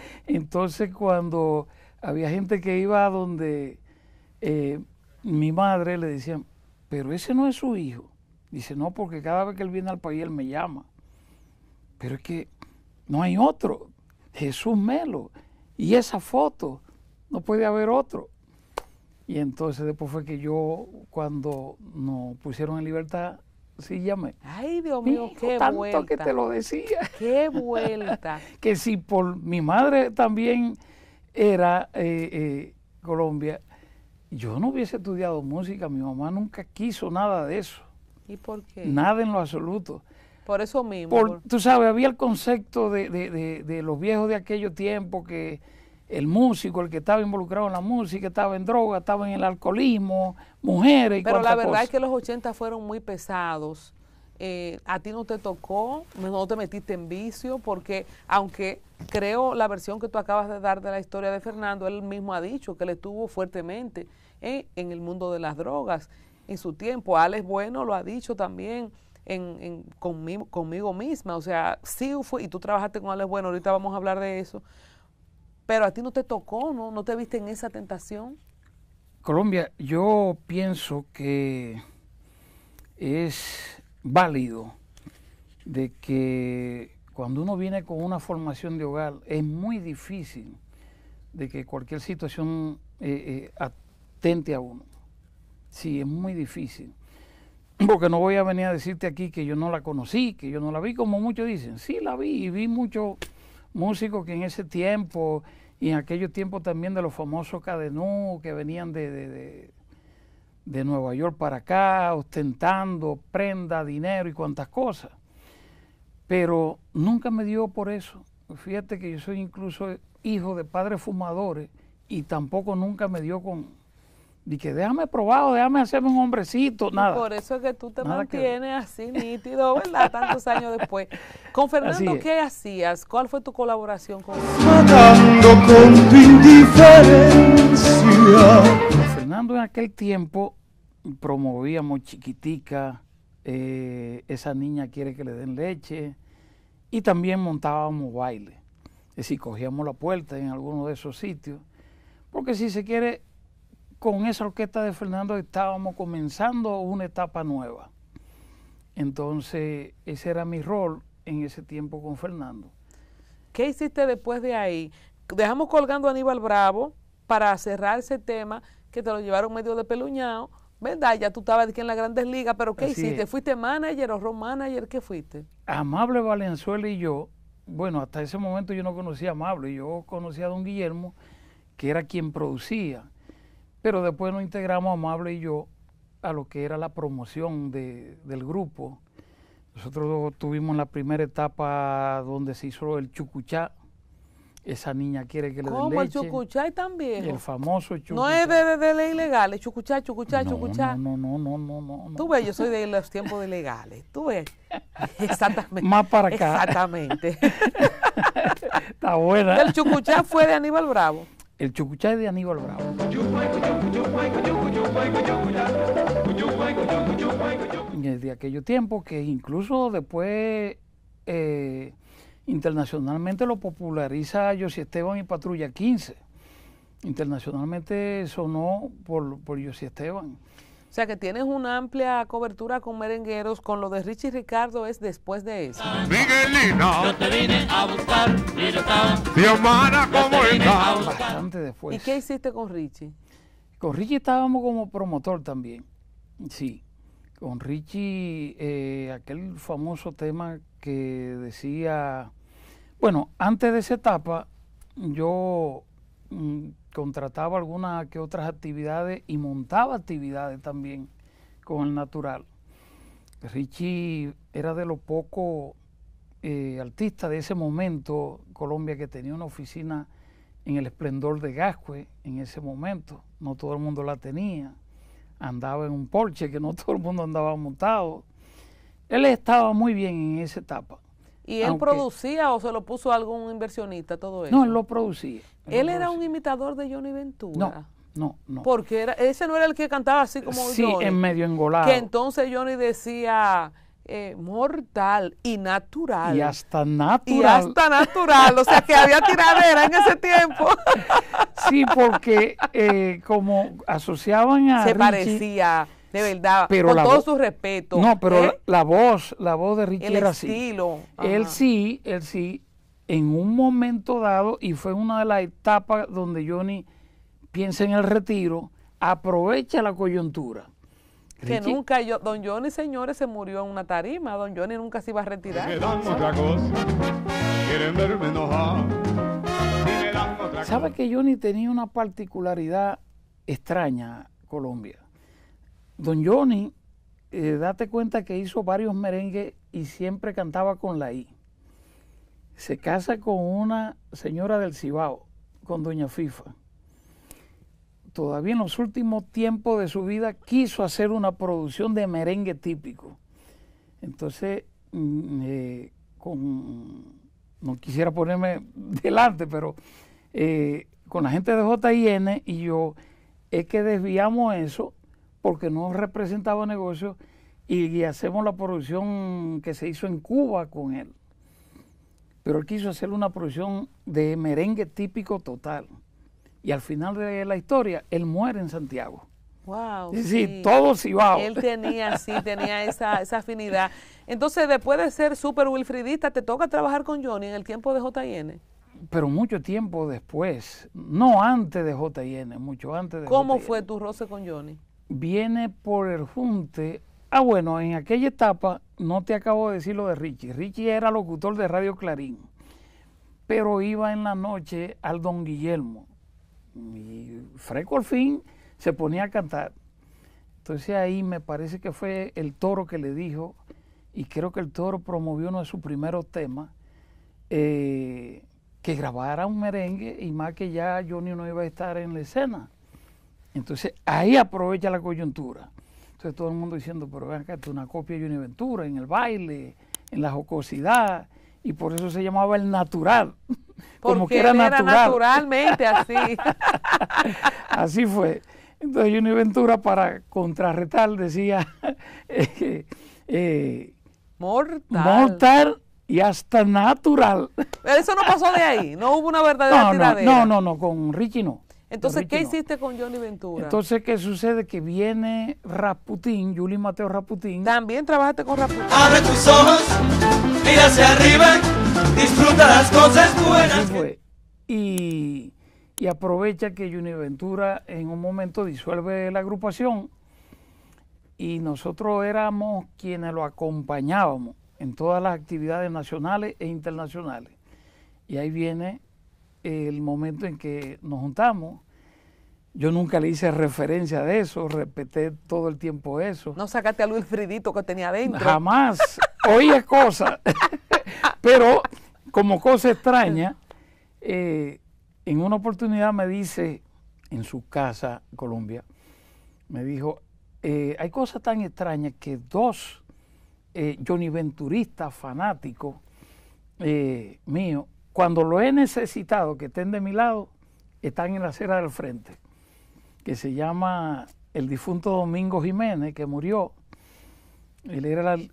Entonces, cuando había gente que iba a donde eh, mi madre le decían, pero ese no es su hijo. Dice, no, porque cada vez que él viene al país él me llama. Pero es que no hay otro. Jesús Melo. Y esa foto, no puede haber otro. Y entonces después fue que yo, cuando nos pusieron en libertad, sí llamé. Ay, Dios mío, qué tanto que te lo decía. Qué vuelta. que si por mi madre también era eh, eh, Colombia, yo no hubiese estudiado música. Mi mamá nunca quiso nada de eso. ¿Y por qué? Nada en lo absoluto. Por eso mismo. tú sabes, había el concepto de, los viejos de aquellos tiempos que el músico, el que estaba involucrado en la música, estaba en droga, estaba en el alcoholismo, mujeres y Pero la verdad es que los 80 fueron muy pesados. Eh, a ti no te tocó, no te metiste en vicio, porque aunque creo la versión que tú acabas de dar de la historia de Fernando, él mismo ha dicho que le estuvo fuertemente eh, en el mundo de las drogas en su tiempo. Alex Bueno lo ha dicho también en, conmigo, conmigo, misma. O sea, sí fue, y tú trabajaste con Alex Bueno, ahorita vamos a hablar de eso, pero a ti no te tocó, ¿no? ¿No te viste en esa tentación? Colombia, yo pienso que es válido de que cuando uno viene con una formación de hogar es muy difícil de que cualquier situación eh, eh, atente a uno. Sí, es muy difícil. porque no voy a venir a decirte aquí que yo no la conocí, que yo no la vi, como muchos dicen. Sí, la vi y vi muchos músicos que en ese tiempo y en aquellos tiempos también de los famosos Cadenú que venían de, de, de, de Nueva York para acá, ostentando prenda, dinero y cuantas cosas. Pero nunca me dio por eso. Fíjate que yo soy incluso hijo de padres fumadores y tampoco nunca me dio con, y que déjame probado, déjame hacerme un hombrecito, nada. por eso es que tú te mantienes así nítido, ¿verdad? Tantos años después. Con Fernando, ¿qué hacías? ¿Cuál fue tu colaboración con él? con tu indiferencia. Fernando en aquel tiempo promovíamos chiquitica, eh, esa niña quiere que le den leche, y también montábamos baile. Es decir, cogíamos la puerta en alguno de esos sitios, porque si se quiere con esa orquesta de Fernando estábamos comenzando una etapa nueva. Entonces, ese era mi rol en ese tiempo con Fernando. ¿Qué hiciste después de ahí? Dejamos colgando a Aníbal Bravo para cerrar ese tema que te lo llevaron medio de peluñado, ¿verdad? Ya tú estabas aquí en las grandes ligas, pero ¿qué hiciste? ¿Fuiste manager o road manager? ¿Qué fuiste? Amable Valenzuela y yo, bueno, hasta ese momento yo no conocía a Amable, yo conocía a don Guillermo, que era quien producía. Pero después nos integramos, Amable y yo, a lo que era la promoción del grupo. Nosotros tuvimos la primera etapa donde se hizo el chucuchá. Esa niña quiere que le leche. ¿Cómo? ¿El chucuchá también? El famoso chucuchá. No es de, de, ley legal, es chucuchá, chucuchá, chucuchá. No, no, no, no, no, no. Tú ves, yo soy de los tiempos de legales. Tú ves. Exactamente. Más para acá. Exactamente. Está buena. El chucuchá fue de Aníbal Bravo. El Chucuchá de Aníbal Bravo. Desde aquello tiempo que incluso después eh, internacionalmente lo populariza José Esteban y Patrulla 15. Internacionalmente sonó por, por José Esteban. O sea que tienes una amplia cobertura con merengueros. Con lo de Richie Ricardo es después de eso. Miguelina. Yo te vine a buscar y hermana como hermana ¿Y qué hiciste con Richie? Con Richie estábamos como promotor también. Sí. Con Richie, eh, aquel famoso tema que decía. Bueno, antes de esa etapa, yo mm, contrataba algunas que otras actividades y montaba actividades también con el natural. Richie era de los pocos eh, artistas de ese momento, Colombia, que tenía una oficina en el esplendor de Gascue en ese momento. No todo el mundo la tenía. Andaba en un Porsche que no todo el mundo andaba montado. Él estaba muy bien en esa etapa. ¿Y él producía o se lo puso algún inversionista todo eso? No, él lo producía. Él era un imitador de Johnny Ventura. No, no, Porque era, ese no era el que cantaba así como sí, Sí, en medio engolado. Que entonces Johnny decía eh, mortal y natural. Y hasta natural. Y hasta natural. o sea que había tiradera en ese tiempo. sí, porque eh, como asociaban a. Se parecía. De verdad, pero con todo su respeto. No, pero ¿eh? la, voz, la voz de Ricky el era estilo. Él sí, él sí en un momento dado, y fue una de las etapas donde Johnny piensa en el retiro, aprovecha la coyuntura. Que nunca don Johnny, señores, se murió en una tarima. Don Johnny nunca se iba a retirar. ¿sabes otra cosa, ¿Sabe que Johnny tenía una particularidad extraña, Colombia? Don Johnny, eh, date cuenta que hizo varios merengues y siempre cantaba con la I se casa con una señora del Cibao, con doña Fifa. Todavía en los últimos tiempos de su vida quiso hacer una producción de merengue típico. Entonces, mm, eh, no quisiera ponerme delante, pero eh, con la gente de JIN y yo, es que desviamos eso porque no representaba negocio y hacemos la producción que se hizo en Cuba con él pero él quiso hacer una producción de merengue típico total. Y al final de la historia, él muere en Santiago. Wow. Sí, sí, todo igual. Él tenía, sí, tenía esa, afinidad. Entonces, después de ser súper wilfridista, te toca trabajar con Johnny en el tiempo de JN. Pero mucho tiempo después, no antes de JN, mucho antes de ¿Cómo fue tu roce con Johnny? Viene por el junte Ah, bueno, en aquella etapa, no te acabo de decir lo de Richie. Richie era locutor de Radio Clarín, pero iba en la noche al Don Guillermo. Y Freco al fin se ponía a cantar. Entonces ahí me parece que fue el toro que le dijo, y creo que el toro promovió uno de sus primeros temas, eh, que grabara un merengue y más que ya Johnny no iba a estar en la escena. Entonces ahí aprovecha la coyuntura. Entonces todo el mundo diciendo, pero ven acá, esto es una copia de una Ventura, en el baile, en la jocosidad, y por eso se llamaba el natural. como que era, natural. naturalmente así. así fue. Entonces Ventura para contrarrestar decía eh, eh, mortal. mortal y hasta natural. eso no pasó de ahí, no hubo una verdadera no, no, No, no, no, con Ricky no. Entonces, ¿qué hiciste con Johnny Ventura? Entonces, ¿qué sucede? Que viene Raputín, Juli Mateo Raputín. También trabajaste con Raputín. Abre tus ojos, mira hacia arriba, disfruta las cosas buenas. Y, y aprovecha que Johnny Ventura en un momento disuelve la agrupación y nosotros éramos quienes lo acompañábamos en todas las actividades nacionales e internacionales. Y ahí viene el momento en que nos juntamos. Yo nunca le hice referencia de eso, respeté todo el tiempo eso. No sacaste a Luis Fridito que tenía dentro. Jamás. es cosas. Pero como cosa extraña, eh, en una oportunidad me dice, en su casa, Colombia, me dijo, eh, hay cosas tan extrañas que dos eh, Johnny Venturistas fanáticos eh, míos cuando lo he necesitado, que estén de mi lado, están en la acera del frente, que se llama el difunto Domingo Jiménez, que murió. Él era el,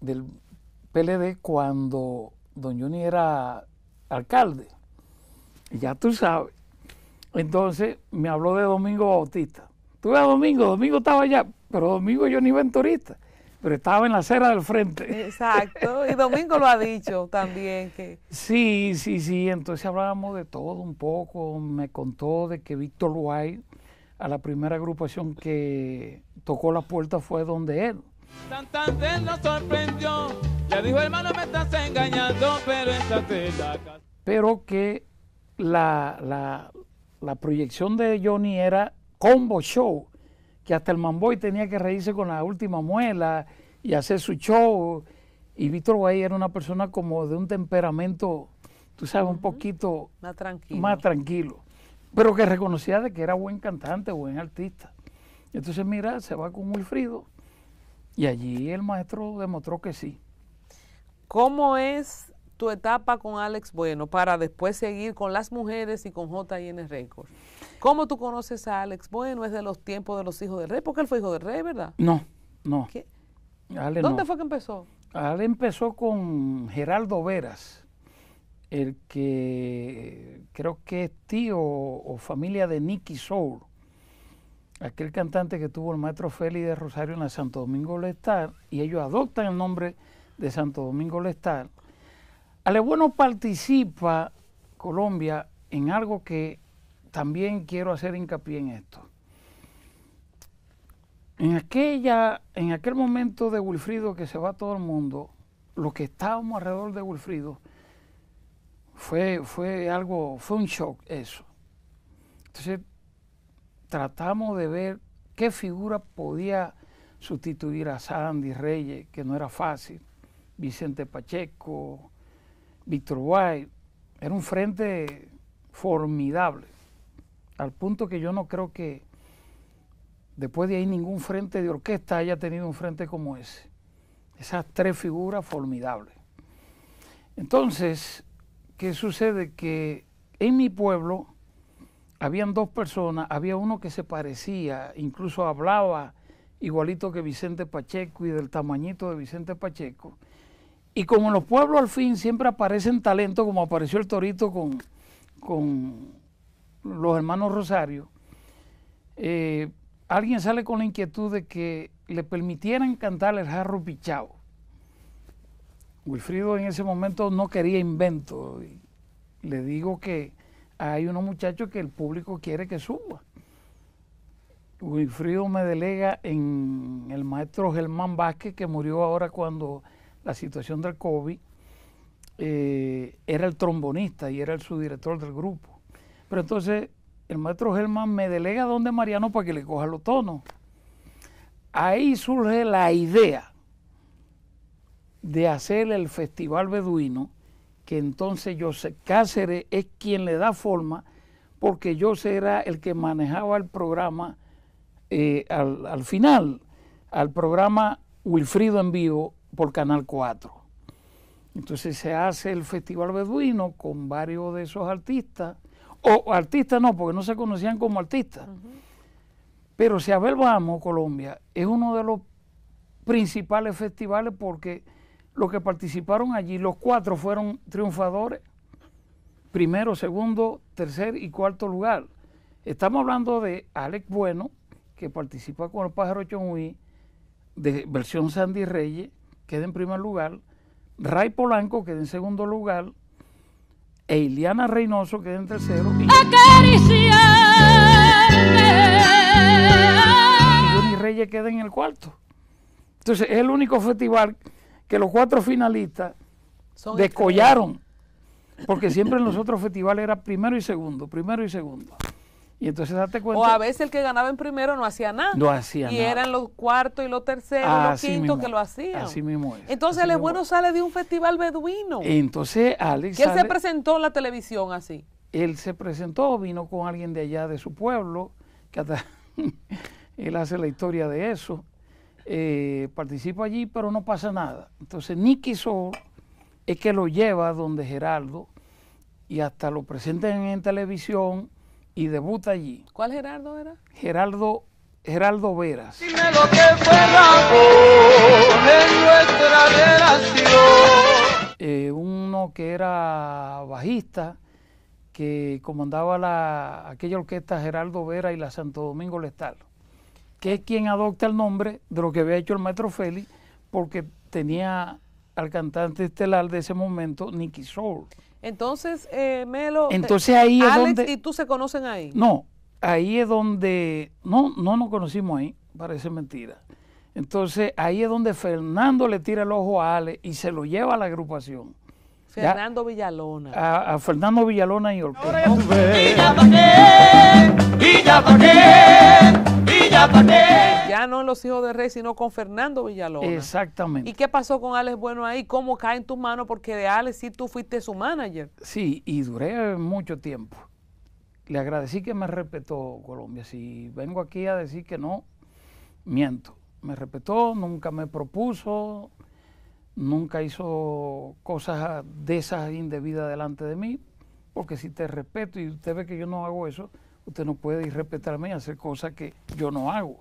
del PLD cuando don Juni era alcalde. Ya tú sabes. Entonces me habló de Domingo Bautista. Tú Domingo, Domingo estaba allá, pero Domingo yo ni venturista pero estaba en la acera del frente. Exacto, y Domingo lo ha dicho también. que Sí, sí, sí, entonces hablábamos de todo un poco, me contó de que Víctor Guay, a la primera agrupación que tocó la puerta fue donde él. Santander nos sorprendió, le dijo hermano me estás engañando, pero esta Pero que la, la proyección de Johnny era combo show, que hasta el Mamboy tenía que reírse con la última muela y hacer su show. Y Víctor Guay era una persona como de un temperamento, tú sabes, un poquito más tranquilo. tranquilo. Pero que reconocía de que era buen cantante, buen artista. Entonces, mira, se va con Wilfrido y allí el maestro demostró que sí. ¿Cómo es tu etapa con Alex Bueno para después seguir con las mujeres y con JN Records. ¿Cómo tú conoces a Alex Bueno? ¿Es de los tiempos de los hijos del rey? Porque él fue hijo del rey, ¿verdad? No, no. ¿Dónde fue que empezó? Ale empezó con Geraldo Veras, el que creo que es tío o, familia de Nicky Soul, aquel cantante que tuvo el maestro Félix de Rosario en la Santo Domingo Lestar, y ellos adoptan el nombre de Santo Domingo Lestar Alebueno participa Colombia en algo que también quiero hacer hincapié en esto. En, aquella, en aquel momento de Wilfrido que se va todo el mundo, lo que estábamos alrededor de Wilfrido fue, fue algo, fue un shock eso. Entonces tratamos de ver qué figura podía sustituir a Sandy Reyes, que no era fácil, Vicente Pacheco, Víctor White, era un frente formidable, al punto que yo no creo que después de ahí ningún frente de orquesta haya tenido un frente como ese. Esas tres figuras formidables. Entonces, ¿qué sucede? Que en mi pueblo habían dos personas, había uno que se parecía, incluso hablaba igualito que Vicente Pacheco y del tamañito de Vicente Pacheco, y como en los pueblos al fin siempre aparecen talentos, como apareció el Torito con, con los hermanos Rosario, eh, alguien sale con la inquietud de que le permitieran cantar el jarro pichao. Wilfrido en ese momento no quería invento. le digo que hay unos muchachos que el público quiere que suba. Wilfrido me delega en el maestro Germán Vázquez, que murió ahora cuando la situación del COVID, eh, era el trombonista y era el subdirector del grupo. Pero entonces el maestro Germán me delega a donde Mariano para que le coja los tonos. Ahí surge la idea de hacer el Festival Beduino, que entonces José Cáceres es quien le da forma, porque José era el que manejaba el programa eh, al, al final, al programa Wilfrido en vivo por Canal 4. Entonces se hace el Festival Beduino con varios de esos artistas, o artistas no, porque no se conocían como artistas. Pero si Vamos, Colombia, es uno de los principales festivales porque los que participaron allí, los cuatro fueron triunfadores, primero, segundo, tercer y cuarto lugar. Estamos hablando de Alex Bueno, que participa con el pájaro Chonhuí de versión Sandy Reyes, queda en primer lugar, Ray Polanco queda en segundo lugar, e Reynoso queda en tercero. Y Johnny Reyes queda en el cuarto. Entonces es el único festival que los cuatro finalistas descollaron. Porque siempre en los otros festivales era primero y segundo, primero y segundo. Y entonces date cuenta. O a veces el que ganaba en primero no hacía nada. No hacía y nada. Y eran los cuartos y los terceros los quintos que lo hacían. Así mismo es. Entonces el bueno sale de un festival beduino. Entonces Alex. Que se presentó en la televisión así. Él se presentó, vino con alguien de allá de su pueblo, que hasta él hace la historia de eso. Eh, participa allí, pero no pasa nada. Entonces Nicky Sol es que lo lleva donde Geraldo y hasta lo presentan en televisión y debuta allí. ¿Cuál Gerardo era? Gerardo, Gerardo Veras. lo que fue eh, uno que era bajista, que comandaba la, aquella orquesta Gerardo Vera y la Santo Domingo Lestal, que es quien adopta el nombre de lo que había hecho el maestro Félix, porque tenía al cantante estelar de ese momento, Nicky Soul. Entonces, eh, Melo, Entonces ahí Alex donde, y tú se conocen ahí. No, ahí es donde, no, no nos conocimos ahí, parece mentira. Entonces ahí es donde Fernando le tira el ojo a Alex y se lo lleva a la agrupación. Fernando Villalona. A, Fernando Villalona y Orquesta ya no los hijos de rey, sino con Fernando villalobos Exactamente. ¿Y qué pasó con Alex Bueno ahí? ¿Cómo cae en tus manos? Porque de Alex sí tú fuiste su manager. Sí, y duré mucho tiempo. Le agradecí que me respetó Colombia. Si vengo aquí a decir que no, miento. Me respetó, nunca me propuso, nunca hizo cosas de esas indebidas delante de mí, porque si te respeto y usted ve que yo no hago eso, Usted no puede irrespetarme y hacer cosas que yo no hago.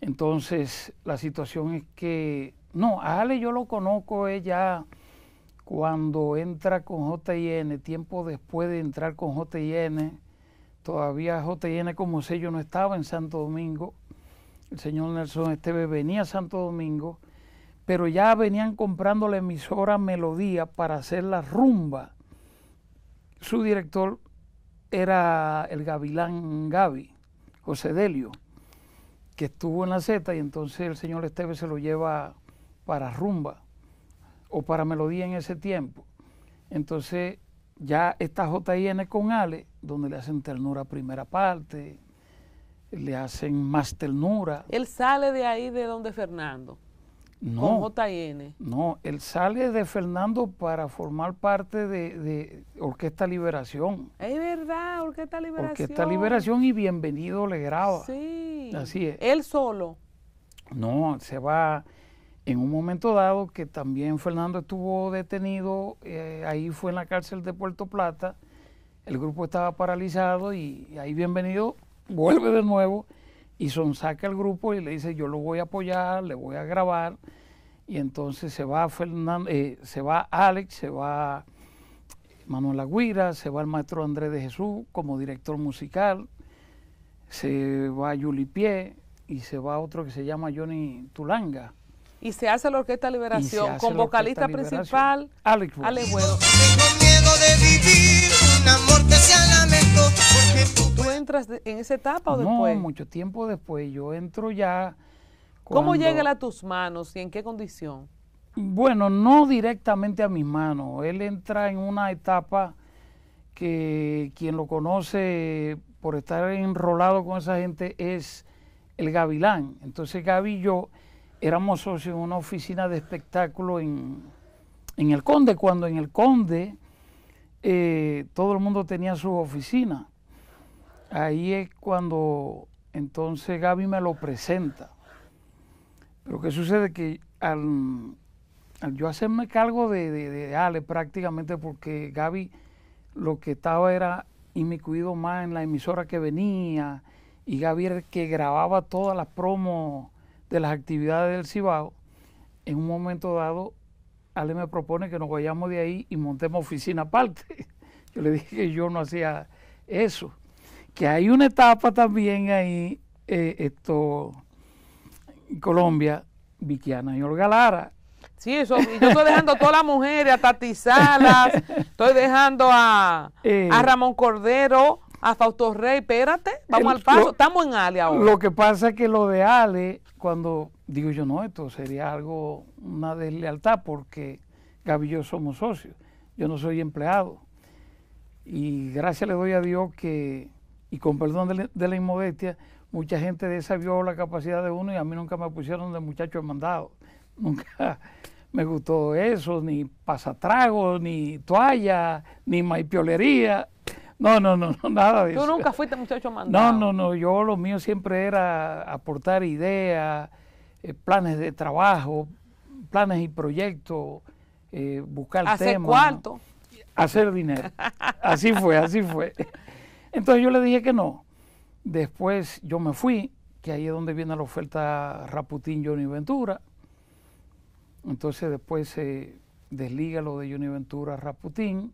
Entonces, la situación es que, no, a Ale yo lo conozco ella cuando entra con JN, tiempo después de entrar con JN, todavía JN como yo no estaba en Santo Domingo. El señor Nelson Esteve venía a Santo Domingo, pero ya venían comprando la emisora Melodía para hacer la rumba. Su director era el gavilán Gaby, José Delio, que estuvo en la Z y entonces el señor Esteves se lo lleva para rumba o para melodía en ese tiempo. Entonces ya está JIN con Ale, donde le hacen ternura primera parte, le hacen más ternura. Él sale de ahí de donde Fernando. No, JN. No, él sale de Fernando para formar parte de, Orquesta Liberación. Es verdad, Orquesta Liberación. Orquesta Liberación y Bienvenido le graba. Sí. Así es. Él solo. No, se va en un momento dado que también Fernando estuvo detenido, eh, ahí fue en la cárcel de Puerto Plata, el grupo estaba paralizado y ahí Bienvenido vuelve de nuevo y son saca el grupo y le dice yo lo voy a apoyar, le voy a grabar y entonces se va Fernando, eh, se va Alex, se va Manuel aguira se va el maestro Andrés de Jesús como director musical, se va Juli Pie y se va otro que se llama Johnny Tulanga. Y se hace la Orquesta Liberación con vocalista principal Alex ¿Tú pues, entras en esa etapa o después? No, mucho tiempo después. Yo entro ya. ¿Cómo llega él a tus manos y en qué condición? Bueno, no directamente a mis manos. Él entra en una etapa que quien lo conoce por estar enrolado con esa gente es el Gavilán. Entonces Gaby y yo éramos socios en una oficina de espectáculo en, el Conde, cuando en el Conde eh, todo el mundo tenía su oficina ahí es cuando entonces Gaby me lo presenta. Pero que sucede? Que al, yo hacerme cargo de, Ale prácticamente, porque Gaby lo que estaba era inmicuido más en la emisora que venía, y Gaby era el que grababa todas las promos de las actividades del Cibao, en un momento dado Ale me propone que nos vayamos de ahí y montemos oficina aparte. Yo le dije que yo no hacía eso que hay una etapa también ahí, eh, esto, en Colombia, Viquiana y Olga Lara. Sí, eso, yo estoy dejando a todas las mujeres, a Tati estoy dejando eh. a, Ramón Cordero, a Fausto Rey, espérate, vamos al paso, estamos en Ale ahora. Lo que pasa es que lo de Ale, cuando digo yo, no, esto sería algo, una deslealtad, porque Gaby y yo somos socios, yo no soy empleado. Y gracias le doy a Dios que y con perdón de la, inmodestia, mucha gente de esa vio la capacidad de uno y a mí nunca me pusieron de muchacho mandado. Nunca me gustó eso, ni pasatrago ni toalla, ni maipiolería. No, no, no, no, nada de eso. Tú nunca fuiste muchacho mandado. No, no, no, yo lo mío siempre era aportar ideas, eh, planes de trabajo, planes y proyectos, eh, buscar temas. Hacer cuarto. Hacer dinero. Así fue, así fue. Entonces yo le dije que no. Después yo me fui, que ahí es donde viene la oferta Raputín Johnny Ventura. Entonces después se desliga lo de Johnny Ventura Raputín.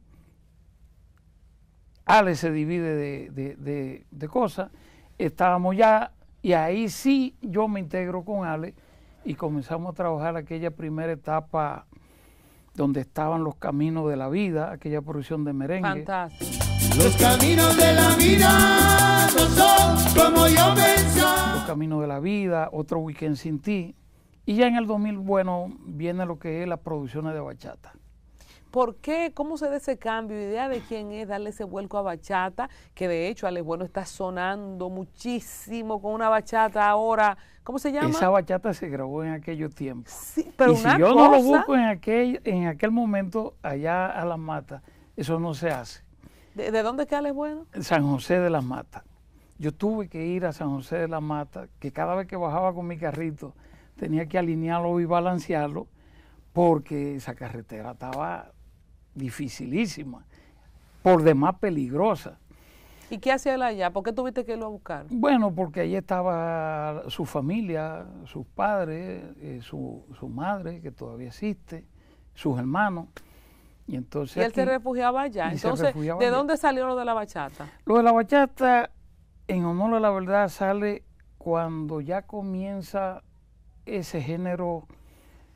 Ale se divide de, de cosas. Estábamos ya, y ahí sí yo me integro con Ale y comenzamos a trabajar aquella primera etapa donde estaban los caminos de la vida, aquella producción de merengue. Fantástico. Los caminos de la vida no son como yo pensaba. Los caminos de la vida, otro weekend sin ti. Y ya en el 2000, bueno, viene lo que es las producciones de bachata. ¿Por qué? ¿Cómo se da ese cambio? ¿Idea de quién es darle ese vuelco a bachata? Que de hecho, Ale Bueno está sonando muchísimo con una bachata ahora. ¿Cómo se llama? Esa bachata se grabó en aquellos tiempos. si yo no lo busco en aquel, en aquel momento allá a la mata, eso no se hace. ¿De, dónde que es bueno? San José de las Matas. Yo tuve que ir a San José de las Matas, que cada vez que bajaba con mi carrito tenía que alinearlo y balancearlo, porque esa carretera estaba dificilísima, por demás peligrosa. ¿Y qué hacía él allá? ¿Por qué tuviste que irlo a buscar? Bueno, porque allí estaba su familia, sus padres, eh, su, su, madre, que todavía existe, sus hermanos. Y, entonces y él se refugiaba allá. Entonces, ¿de dónde salió lo de la bachata? Lo de la bachata, en honor a la verdad, sale cuando ya comienza ese género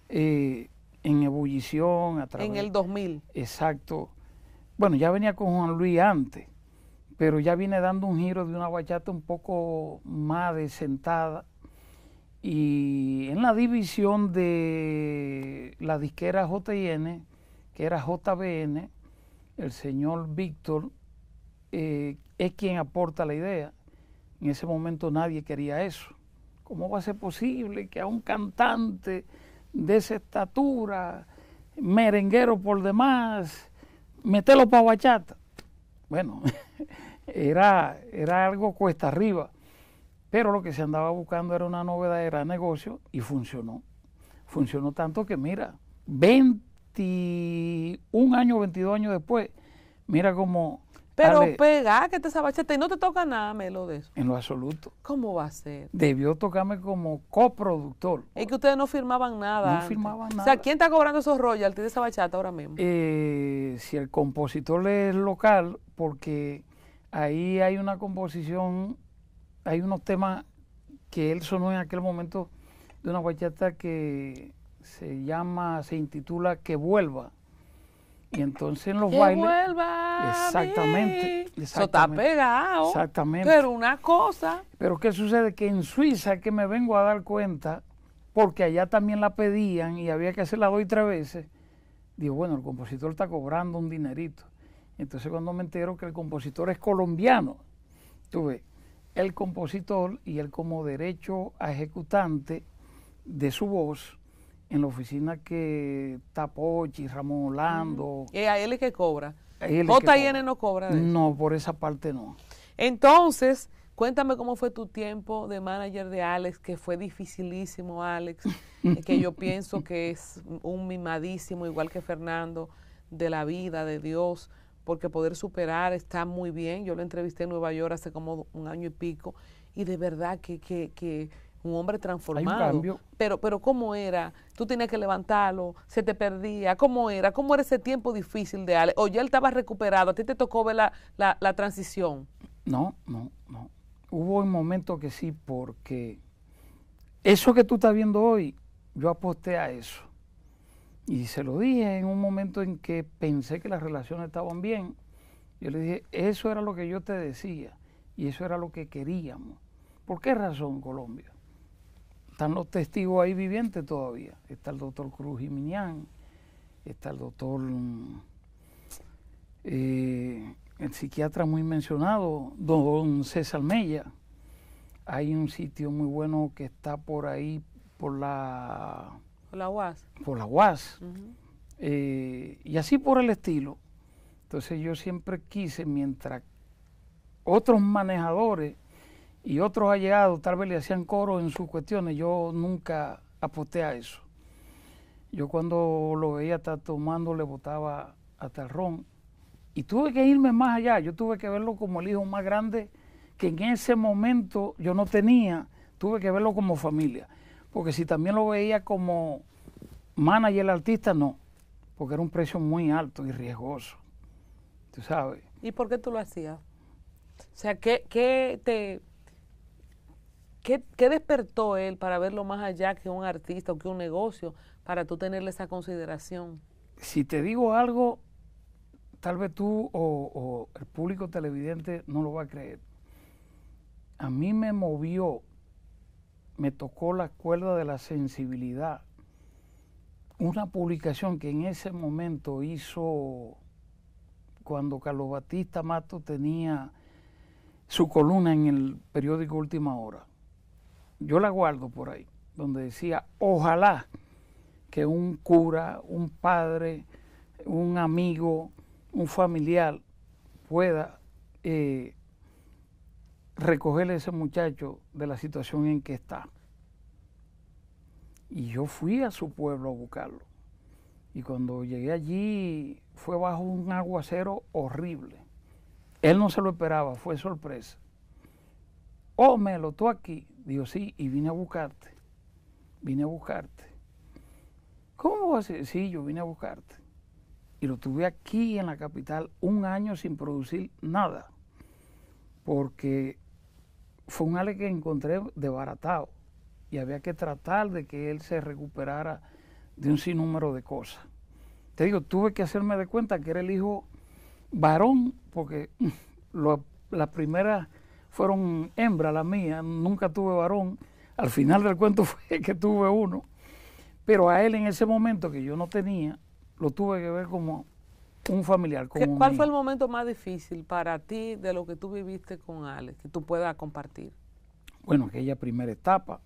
eh, en ebullición. en el 2000. Exacto. Bueno, ya venía con Juan Luis antes, pero ya viene dando un giro de una bachata un poco más desentada. Y en la división de la disquera JN, era JBN, el señor Víctor eh, es quien aporta la idea. En ese momento nadie quería eso. ¿Cómo va a ser posible que a un cantante de esa estatura, merenguero por demás, metelo para bachata? Bueno, era, era algo cuesta arriba, pero lo que se andaba buscando era una novedad, era negocio y funcionó. Funcionó tanto que, mira, 20 un año, 22 años después, mira como... Pero pega, que te bachata y no te toca nada, Melo, de eso. En lo absoluto. ¿Cómo va a ser? Debió tocarme como coproductor. Es que ustedes no firmaban nada. No firmaban nada. O sea, ¿quién está cobrando esos royalties de esa bachata ahora mismo? Eh, si el compositor es local, porque ahí hay una composición, hay unos temas que él sonó en aquel momento de una bachata que se llama, se intitula Que vuelva. Y entonces en los que bailes. Vuelva exactamente. exactamente Eso está pegado. Exactamente. Pero una cosa. Pero ¿qué sucede? Que en Suiza que me vengo a dar cuenta, porque allá también la pedían y había que hacerla dos y tres veces, digo, bueno, el compositor está cobrando un dinerito. Entonces cuando me entero que el compositor es colombiano, tuve el compositor y él como derecho a ejecutante de su voz en la oficina que Tapochi, ¿Y Ramón Orlando. ¿Es eh, a él el que cobra? JN no cobra. no, por esa parte no. Entonces, cuéntame cómo fue tu tiempo de manager de Alex, que fue dificilísimo, Alex, que yo pienso que es un mimadísimo, igual que Fernando, de la vida, de Dios, porque poder superar está muy bien. Yo lo entrevisté en Nueva York hace como un año y pico, y de verdad que, que un hombre transformado. Un pero, pero ¿cómo era? Tú tenías que levantarlo, se te perdía, ¿cómo era? ¿Cómo era ese tiempo difícil de Ale? ¿O ya él estaba recuperado? ¿A ti te tocó ver la, la transición? No, no, no. Hubo un momento que sí, porque eso que tú estás viendo hoy, yo aposté a eso. Y se lo dije en un momento en que pensé que las relaciones estaban bien. Yo le dije, eso era lo que yo te decía y eso era lo que queríamos. ¿Por qué razón, Colombia? están los testigos ahí vivientes todavía. Está el doctor Cruz Miñán, está el doctor, mm, eh, el psiquiatra muy mencionado, don César Mella. Hay un sitio muy bueno que está por ahí, por la... la UAS. Por la UAS. Eh, y así por el estilo. Entonces yo siempre quise, mientras otros manejadores y otros llegado tal vez le hacían coro en sus cuestiones. Yo nunca aposté a eso. Yo cuando lo veía estar tomando le botaba hasta el ron. Y tuve que irme más allá. Yo tuve que verlo como el hijo más grande que en ese momento yo no tenía. Tuve que verlo como familia. Porque si también lo veía como manager artista, no. Porque era un precio muy alto y riesgoso. Tú sabes. ¿Y por qué tú lo hacías? O sea, ¿qué, qué te ¿Qué, despertó él para verlo más allá que un artista o que un negocio, para tú tenerle esa consideración? Si te digo algo, tal vez tú o, o el público televidente no lo va a creer. A mí me movió, me tocó la cuerda de la sensibilidad. Una publicación que en ese momento hizo cuando Carlos Batista Mato tenía su columna en el periódico Última Hora yo la guardo por ahí, donde decía, ojalá que un cura, un padre, un amigo, un familiar pueda eh, recogerle a ese muchacho de la situación en que está. Y yo fui a su pueblo a buscarlo. Y cuando llegué allí fue bajo un aguacero horrible. Él no se lo esperaba, fue sorpresa. Oh, me tú aquí. Digo, sí, y vine a buscarte. Vine a buscarte. ¿Cómo vas a Sí, yo vine a buscarte. Y lo tuve aquí en la capital un año sin producir nada. Porque fue un Ale que encontré desbaratado. Y había que tratar de que él se recuperara de un sinnúmero de cosas. Te digo, tuve que hacerme de cuenta que era el hijo varón, porque la primera fueron hembras las mías, nunca tuve varón. Al final del cuento fue que tuve uno, pero a él en ese momento que yo no tenía, lo tuve que ver como un familiar. Como ¿Cuál fue el momento más difícil para ti de lo que tú viviste con Alex, que tú puedas compartir? Bueno, aquella primera etapa,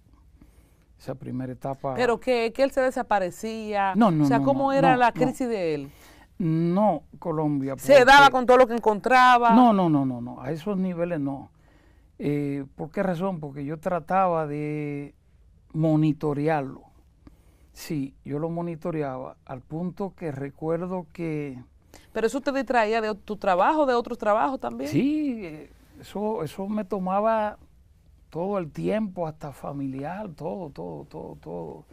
esa primera etapa. Pero que, que, él se desaparecía. No, no. O sea, ¿cómo era la crisis de él? No, Colombia. ¿Se daba con todo lo que encontraba? No, no, no, no, no. A esos niveles no. Eh, ¿Por qué razón? Porque yo trataba de monitorearlo. Sí, yo lo monitoreaba al punto que recuerdo que... Pero eso te distraía de tu trabajo, de otros trabajos también. Sí, eh, eso, eso me tomaba todo el tiempo, hasta familiar, todo, todo, todo, todo.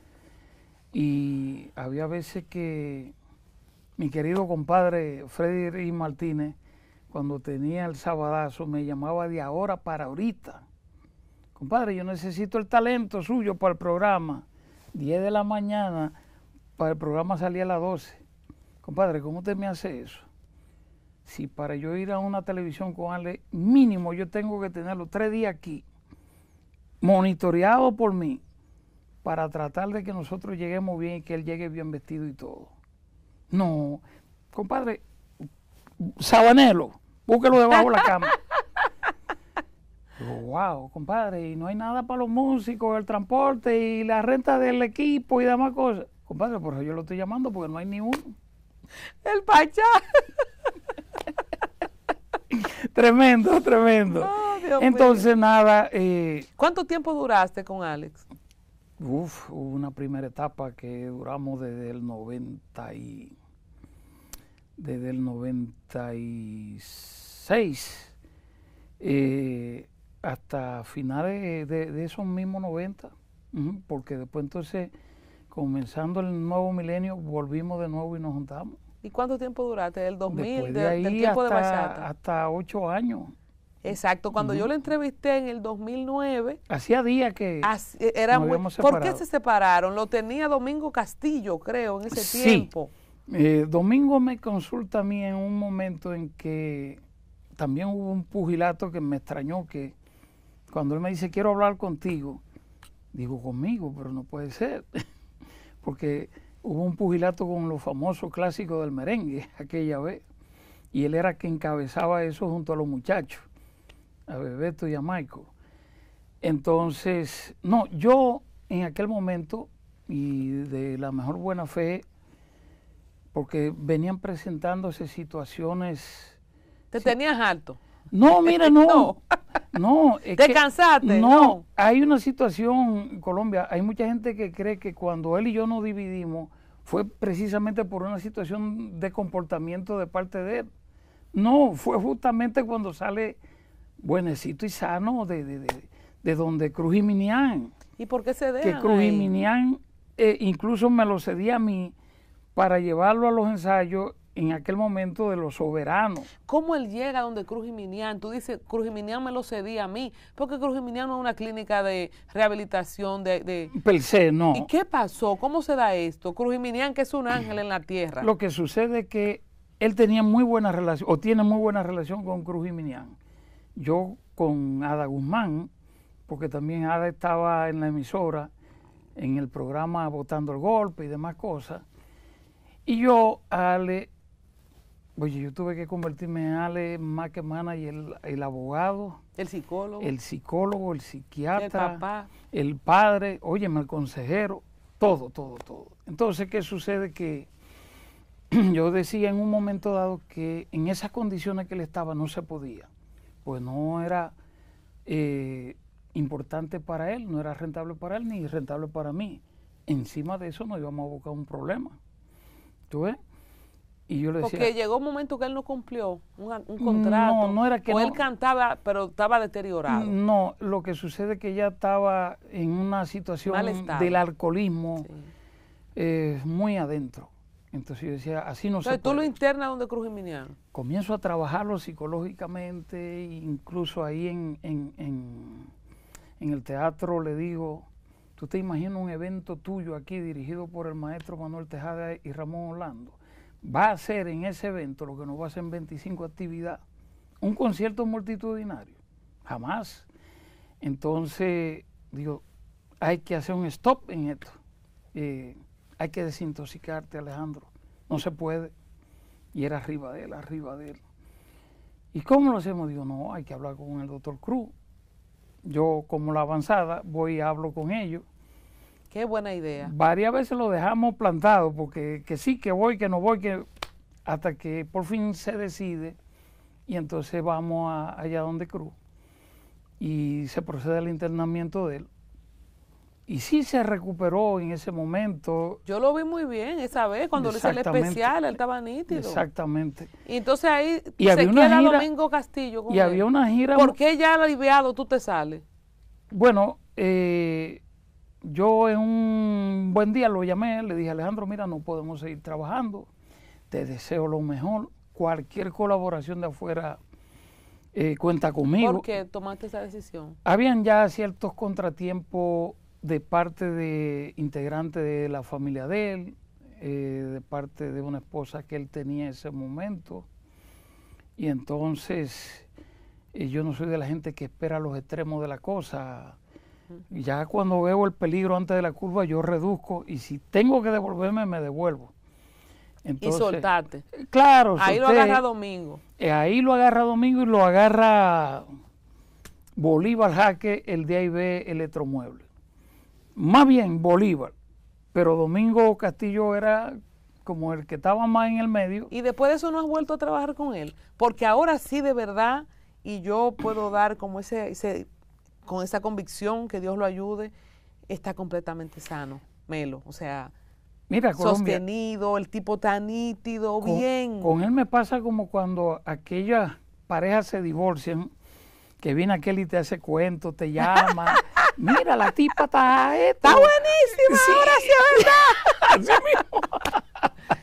Y había veces que mi querido compadre Freddy Martínez cuando tenía el sabadazo, me llamaba de ahora para ahorita. Compadre, yo necesito el talento suyo para el programa. 10 de la mañana, para el programa salía a las 12. Compadre, ¿cómo usted me hace eso? Si para yo ir a una televisión con Ale, mínimo yo tengo que tenerlo tres días aquí, monitoreado por mí, para tratar de que nosotros lleguemos bien y que él llegue bien vestido y todo. No, compadre, Sabanelo, búsquelo debajo de la cama. wow, compadre, y no hay nada para los músicos, el transporte y la renta del equipo y demás cosas. Compadre, por eso yo lo estoy llamando porque no hay ni uno. El Pachá. tremendo, tremendo. Oh, Entonces, nada. Eh, ¿Cuánto tiempo duraste con Alex? Uf, una primera etapa que duramos desde el 90 y desde el 96 eh, hasta finales de, esos mismos 90, porque después entonces, comenzando el nuevo milenio, volvimos de nuevo y nos juntamos. ¿Y cuánto tiempo duraste? ¿El 2000? tiempo de Hasta ocho años. Exacto, cuando yo le entrevisté en el 2009. Hacía días que. Era, nos ¿Por qué se separaron? Lo tenía Domingo Castillo, creo, en ese sí. tiempo. Eh, Domingo me consulta a mí en un momento en que también hubo un pugilato que me extrañó que cuando él me dice quiero hablar contigo, digo conmigo, pero no puede ser, porque hubo un pugilato con los famosos clásicos del merengue aquella vez, y él era quien encabezaba eso junto a los muchachos, a Bebeto y a Michael. Entonces, no, yo en aquel momento y de la mejor buena fe porque venían presentándose situaciones. ¿Te tenías alto? No, mira, no. no. ¿Te cansaste? No, hay una situación en Colombia, hay mucha gente que cree que cuando él y yo nos dividimos fue precisamente por una situación de comportamiento de parte de él. No, fue justamente cuando sale buenecito y sano de, donde Cruz y ¿Y por qué se debe? Que Cruz eh, incluso me lo cedía a mí para llevarlo a los ensayos en aquel momento de los soberanos. ¿Cómo él llega donde Cruz Minian? Tú dices, Cruz Minian me lo cedí a mí, porque Cruz Minian no es una clínica de rehabilitación de... de... Per no. ¿Y qué pasó? ¿Cómo se da esto? Cruz y Minian que es un ángel en la tierra. Lo que sucede es que él tenía muy buena relación, o tiene muy buena relación con Cruz y Minian. Yo con Ada Guzmán, porque también Ada estaba en la emisora, en el programa Votando el Golpe y demás cosas, y yo, Ale, oye, yo tuve que convertirme en Ale más que el, el abogado. El psicólogo. El psicólogo, el psiquiatra. El padre, oye, el consejero, todo, todo, todo. Entonces, ¿qué sucede? Que yo decía en un momento dado que en esas condiciones que él estaba no se podía, pues no era eh, importante para él, no era rentable para él ni rentable para mí. Encima de eso nos íbamos a buscar un problema. ¿eh? Y yo le decía. Porque llegó un momento que él no cumplió un, contrato. No, no era que. él cantaba, pero estaba deteriorado. No, lo que sucede es que ya estaba en una situación del alcoholismo eh, muy adentro. Entonces yo decía, así no sé. se puede. ¿Tú lo internas donde Cruz minián? Comienzo a trabajarlo psicológicamente, incluso ahí en el teatro le digo ¿Tú te imaginas un evento tuyo aquí dirigido por el maestro Manuel Tejada y Ramón Orlando? Va a ser en ese evento lo que nos va a hacer en 25 actividades, un concierto multitudinario. Jamás. Entonces, digo, hay que hacer un stop en esto. Eh, hay que desintoxicarte, Alejandro. No se puede. Y era arriba de él, arriba de él. ¿Y cómo lo hacemos? Digo, no, hay que hablar con el doctor Cruz. Yo, como la avanzada, voy y hablo con ellos Qué buena idea. Varias veces lo dejamos plantado porque que sí, que voy, que no voy, que hasta que por fin se decide y entonces vamos allá donde Cruz y se procede al internamiento de él. Y sí se recuperó en ese momento. Yo lo vi muy bien esa vez, cuando le hice el especial, él estaba nítido. Exactamente. Y entonces ahí se había queda Domingo Castillo. y había una gira. ¿Por qué ya aliviado tú te sales? Bueno, eh, yo en un buen día lo llamé, le dije, Alejandro, mira, no podemos seguir trabajando, te deseo lo mejor, cualquier colaboración de afuera eh, cuenta conmigo. ¿Por qué tomaste esa decisión? Habían ya ciertos contratiempos de parte de integrantes de la familia de él, eh, de parte de una esposa que él tenía en ese momento. Y entonces eh, yo no soy de la gente que espera los extremos de la cosa. Ya cuando veo el peligro antes de la curva, yo reduzco y si tengo que devolverme, me devuelvo. Entonces, y soltarte. Claro. Ahí lo agarra Domingo. Eh, ahí lo agarra Domingo y lo agarra Bolívar Jaque, el DIB Electromueble. Más bien Bolívar, pero Domingo Castillo era como el que estaba más en el medio. Y después de eso no has vuelto a trabajar con él, porque ahora sí de verdad, y yo puedo dar como ese con esa convicción, que Dios lo ayude, está completamente sano, Melo. O sea, Mira, sostenido, el tipo tan nítido, bien. Con él me pasa como cuando aquellas parejas se divorcian, que viene aquel y te hace cuento, te llama. Mira, la tipa está. esta. Está buenísima, ahora sí es verdad.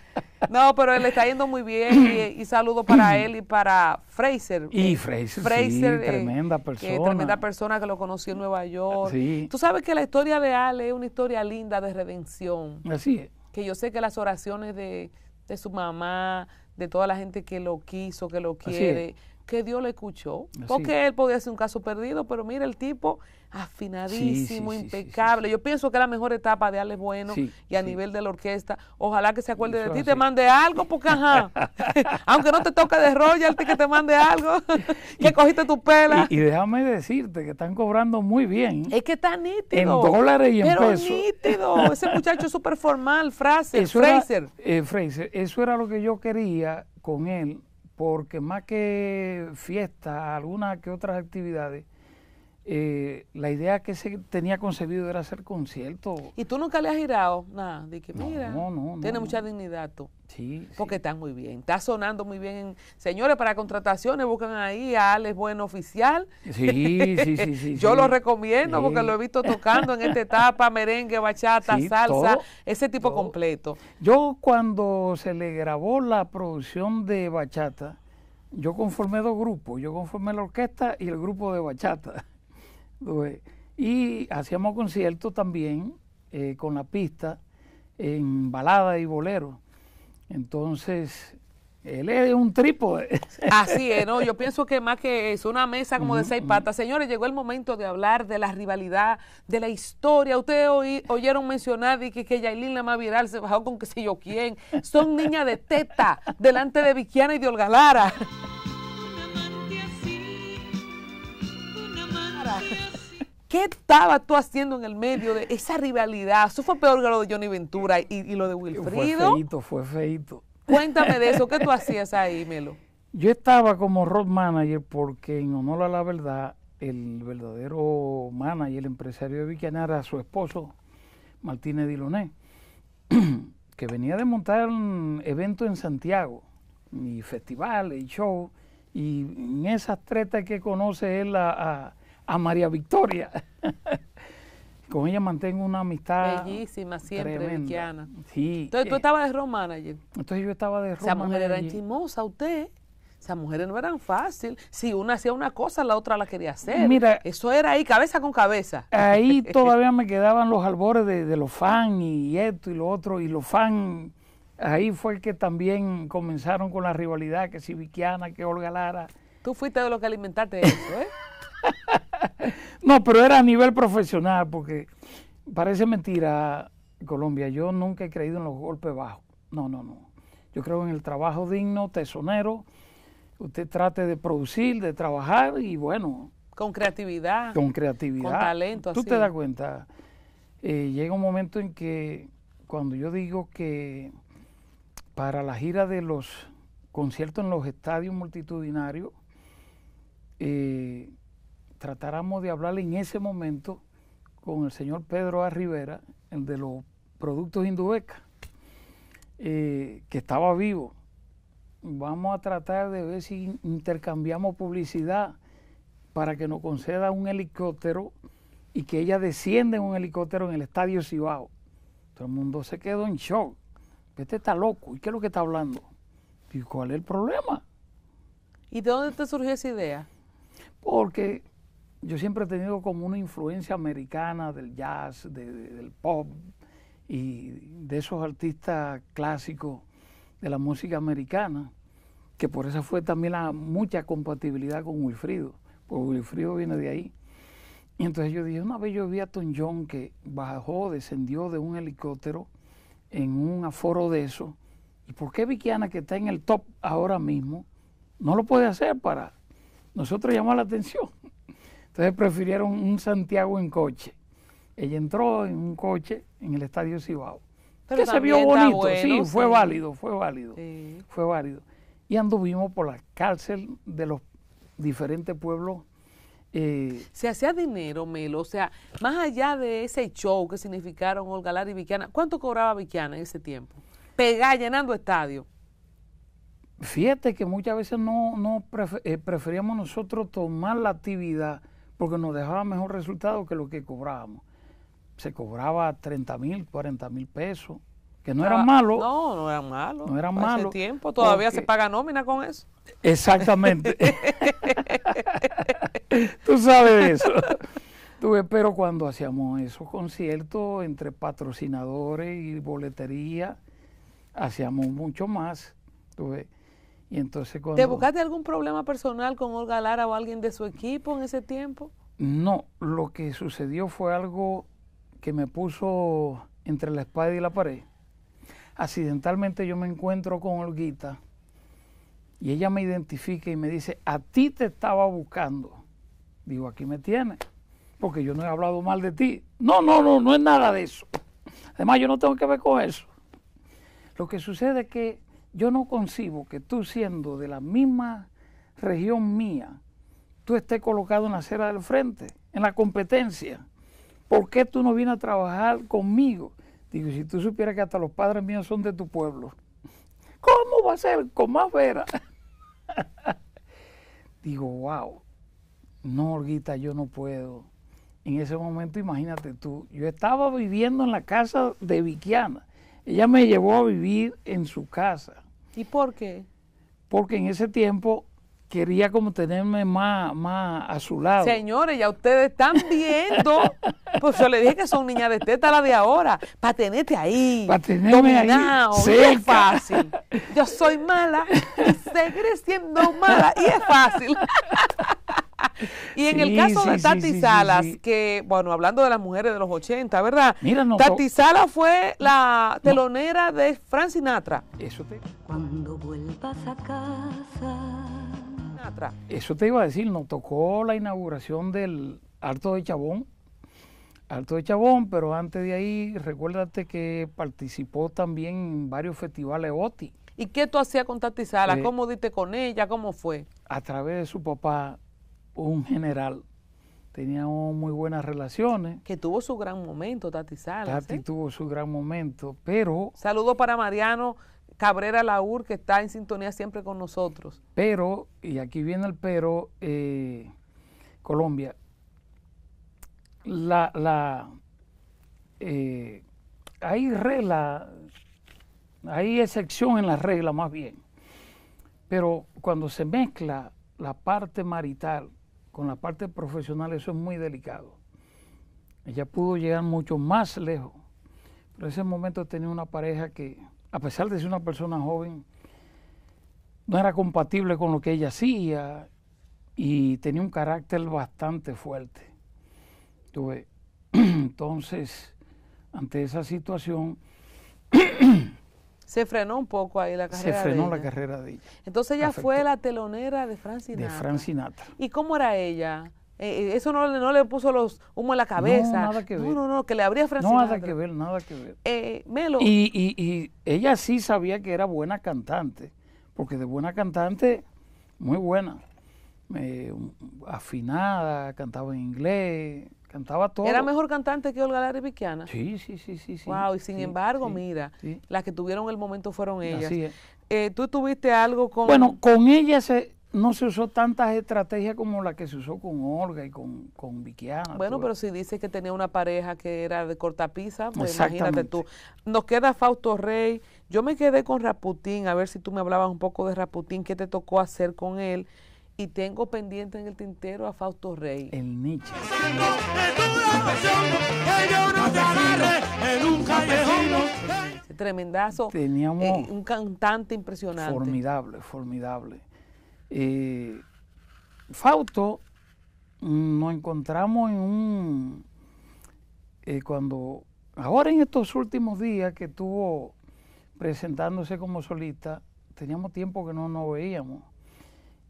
No, pero él está yendo muy bien y, saludo para él y para Fraser. Y Fraser, Fraser eh, tremenda persona. tremenda persona que lo conocí en Nueva York. Sí. Tú sabes que la historia de Ale es una historia linda de redención. Así es. Que yo sé que las oraciones de, de su mamá, de toda la gente que lo quiso, que lo quiere, que Dios le escuchó. Porque él podía ser un caso perdido, pero mira el tipo afinadísimo, impecable. Yo pienso que es la mejor etapa de darle Bueno y a nivel de la orquesta. Ojalá que se acuerde de ti, te mande algo, porque ajá. Aunque no te toque de royalty, que te mande algo, que cogiste tu pela. Y, déjame decirte que están cobrando muy bien. Es que está nítido. En dólares y en pesos. nítido. Ese muchacho es súper formal, Fraser, eh, Fraser. Eso era lo que yo quería con él porque más que fiestas, algunas que otras actividades, eh, la idea que se tenía concebido era hacer concierto ¿Y tú nunca le has girado nada? De que, mira, tiene mucha dignidad tú. Sí. Porque está muy bien, está sonando muy bien. Señores, para contrataciones buscan ahí a Alex Bueno Oficial. Sí, sí, sí. sí Yo lo recomiendo porque lo he visto tocando en esta etapa, merengue, bachata, salsa, ese tipo completo. Yo cuando se le grabó la producción de bachata, yo conformé dos grupos, yo conformé la orquesta y el grupo de bachata. Y hacíamos conciertos también eh, con la pista en balada y bolero. Entonces, él es un trípode. Así es, ¿no? Yo pienso que más que es una mesa como de seis patas. Señores, llegó el momento de hablar de la rivalidad, de la historia. Ustedes oyeron mencionar que, que Yailin la más viral se bajó con que sé yo quién. Son niñas de teta delante de Vickiana y de Olgalara. ¿Qué estabas tú haciendo en el medio de esa rivalidad? Eso fue peor que lo de Johnny Ventura y, lo de Wilfrido. Fue feito, fue feito. Cuéntame de eso, ¿qué tú hacías ahí, Melo? Yo estaba como road manager porque, en honor a la verdad, el verdadero manager, el empresario de Vicana era su esposo, Martínez Diloné, que venía de montar un evento en Santiago, y festivales, y shows, y en esas tretas que conoce él a a María Victoria. Con ella mantengo una amistad. Bellísima, siempre, Vickiana. Sí. Entonces tú eh, estabas de road manager. Entonces yo estaba de road Esa mujer era enchimosa, usted. Esas mujeres no eran fácil. Si una hacía una cosa, la otra la quería hacer. Mira, eso era ahí, cabeza con cabeza. Ahí todavía me quedaban los albores de, los fans y esto y lo otro. Y los fans, ahí fue que también comenzaron con la rivalidad, que si Vickiana, que Olga Lara. Tú fuiste de lo que alimentaste eso, ¿eh? no, pero era a nivel profesional, porque parece mentira, Colombia. Yo nunca he creído en los golpes bajos. No, no, no. Yo creo en el trabajo digno, tesonero. Usted trate de producir, de trabajar y bueno. Con creatividad. Con creatividad. Con talento. Tú te das cuenta. Eh, llega un momento en que cuando yo digo que para la gira de los conciertos en los estadios multitudinarios, eh, tratáramos de hablar en ese momento con el señor Pedro A. Rivera, el de los productos Indubeca, eh, que estaba vivo. Vamos a tratar de ver si intercambiamos publicidad para que nos conceda un helicóptero y que ella descienda en un helicóptero en el estadio Cibao. Todo el mundo se quedó en shock. Este está loco. ¿Y qué es lo que está hablando? ¿Y cuál es el problema? ¿Y de dónde te surgió esa idea? Porque yo siempre he tenido como una influencia americana del jazz, del pop y de esos artistas clásicos de la música americana, que por eso fue también la mucha compatibilidad con Wilfrido, porque Wilfrido viene de ahí. Y entonces yo dije, una vez yo vi a Tony que bajó, descendió de un helicóptero en un aforo de eso, ¿y por qué Vikiana, que está en el top ahora mismo, no lo puede hacer para nosotros llamar la atención? Entonces prefirieron un Santiago en coche. Ella entró en un coche en el Estadio Cibao. Pero se vio bonito, sí, fue válido, fue válido, fue válido. Y anduvimos por la cárcel de los diferentes pueblos. Eh, se hacía dinero, Melo, o sea, más allá de ese show que significaron Olga Lara y Viquiana, ¿cuánto cobraba Viquiana en ese tiempo? Pegar, llenando estadios. Fíjate que muchas veces no, no eh, preferíamos nosotros tomar la actividad porque nos dejaba mejor resultado que lo que cobrábamos. Se cobraba 30 mil, 40 mil pesos, que no era ah, malo. No, no era malo. No era malo. tiempo todavía se paga nómina con eso. Exactamente. Tú sabes eso. pero cuando hacíamos esos conciertos entre patrocinadores y boletería, hacíamos mucho más. Tú ¿Te buscaste algún problema personal con Olga Lara o alguien de su equipo en ese tiempo? No, lo que sucedió fue algo que me puso entre la espada y la pared. Accidentalmente yo me encuentro con Olguita y ella me identifica y me dice, a ti te estaba buscando. Digo, aquí me tienes, porque yo no he hablado mal de ti. No, no, no, no es nada de eso. Además, yo no tengo que ver con eso. Lo que sucede es que yo no concibo que tú siendo de la misma región mía, tú estés colocado en la acera del frente, en la competencia. ¿Por qué tú no vienes a trabajar conmigo? Digo, si tú supieras que hasta los padres míos son de tu pueblo, ¿cómo va a ser con más vera? Digo, wow, no, Orguita, yo no puedo. En ese momento, imagínate tú, yo estaba viviendo en la casa de Viquiana ella me llevó a vivir en su casa. ¿Y por qué? Porque en ese tiempo quería como tenerme más, más a su lado. Señores, ya ustedes están viendo. pues yo le dije que son niñas de teta la de ahora. Para tenerte ahí. Para tenerme ahí. es fácil. Yo soy mala y seguiré siendo mala y es fácil. y en el caso de Tati Salas, que, bueno, hablando de las mujeres de los 80, ¿verdad? Mira, Tati Salas fue la telonera de Fran Sinatra. Eso te... Cuando vuelvas a casa... Eso te iba a decir, nos tocó la inauguración del Alto de Chabón. Alto de Chabón, pero antes de ahí, recuérdate que participó también en varios festivales OTI. ¿Y qué tú hacías con Tati Salas? Eh, ¿Cómo diste con ella? ¿Cómo fue? A través de su papá, un general. Teníamos muy buenas relaciones. Que tuvo su gran momento, Tati Salas. Tati ¿eh? tuvo su gran momento, pero... Saludos para Mariano Cabrera Laur, que está en sintonía siempre con nosotros. Pero, y aquí viene el pero, eh, Colombia, la, la eh, hay regla, hay excepción en las reglas, más bien, pero cuando se mezcla la parte marital con la parte profesional eso es muy delicado. Ella pudo llegar mucho más lejos, pero en ese momento tenía una pareja que, a pesar de ser una persona joven, no era compatible con lo que ella hacía y tenía un carácter bastante fuerte. Entonces, ante esa situación, Se frenó un poco ahí la carrera. Se frenó la carrera de ella. Entonces ella fue la telonera de Francinata De Francinata ¿Y cómo era ella? Eh, eh, eso no, no, le puso los humo en la cabeza. No, nada que ver. No, no, que le abría Francinata. no, Nada que ver, nada que ver. Eh, Melo. Y, y, ella sí sabía que era buena cantante, porque de buena cantante, muy buena. afinada, cantaba en inglés, Cantaba todo. Era mejor cantante que Olga y Sí, sí, sí, sí, sí. Wow, y sin embargo, mira, las que tuvieron el momento fueron ellas. Así es. Eh, ¿Tú tuviste algo con...? Bueno, con ellas se, eh, no se usó tantas estrategias como la que se usó con Olga y con, con Bueno, pero si dices que tenía una pareja que era de cortapisa, pues imagínate tú. Nos queda Fausto Rey. Yo me quedé con Raputín, a ver si tú me hablabas un poco de Raputín, qué te tocó hacer con él y tengo pendiente en el tintero a Fausto Rey. El Nietzsche. Tremendazo. Teníamos. Eh, un cantante impresionante. Formidable, formidable. Eh, Fausto, nos encontramos en un. Eh, cuando. Ahora en estos últimos días que estuvo presentándose como solista, teníamos tiempo que no nos veíamos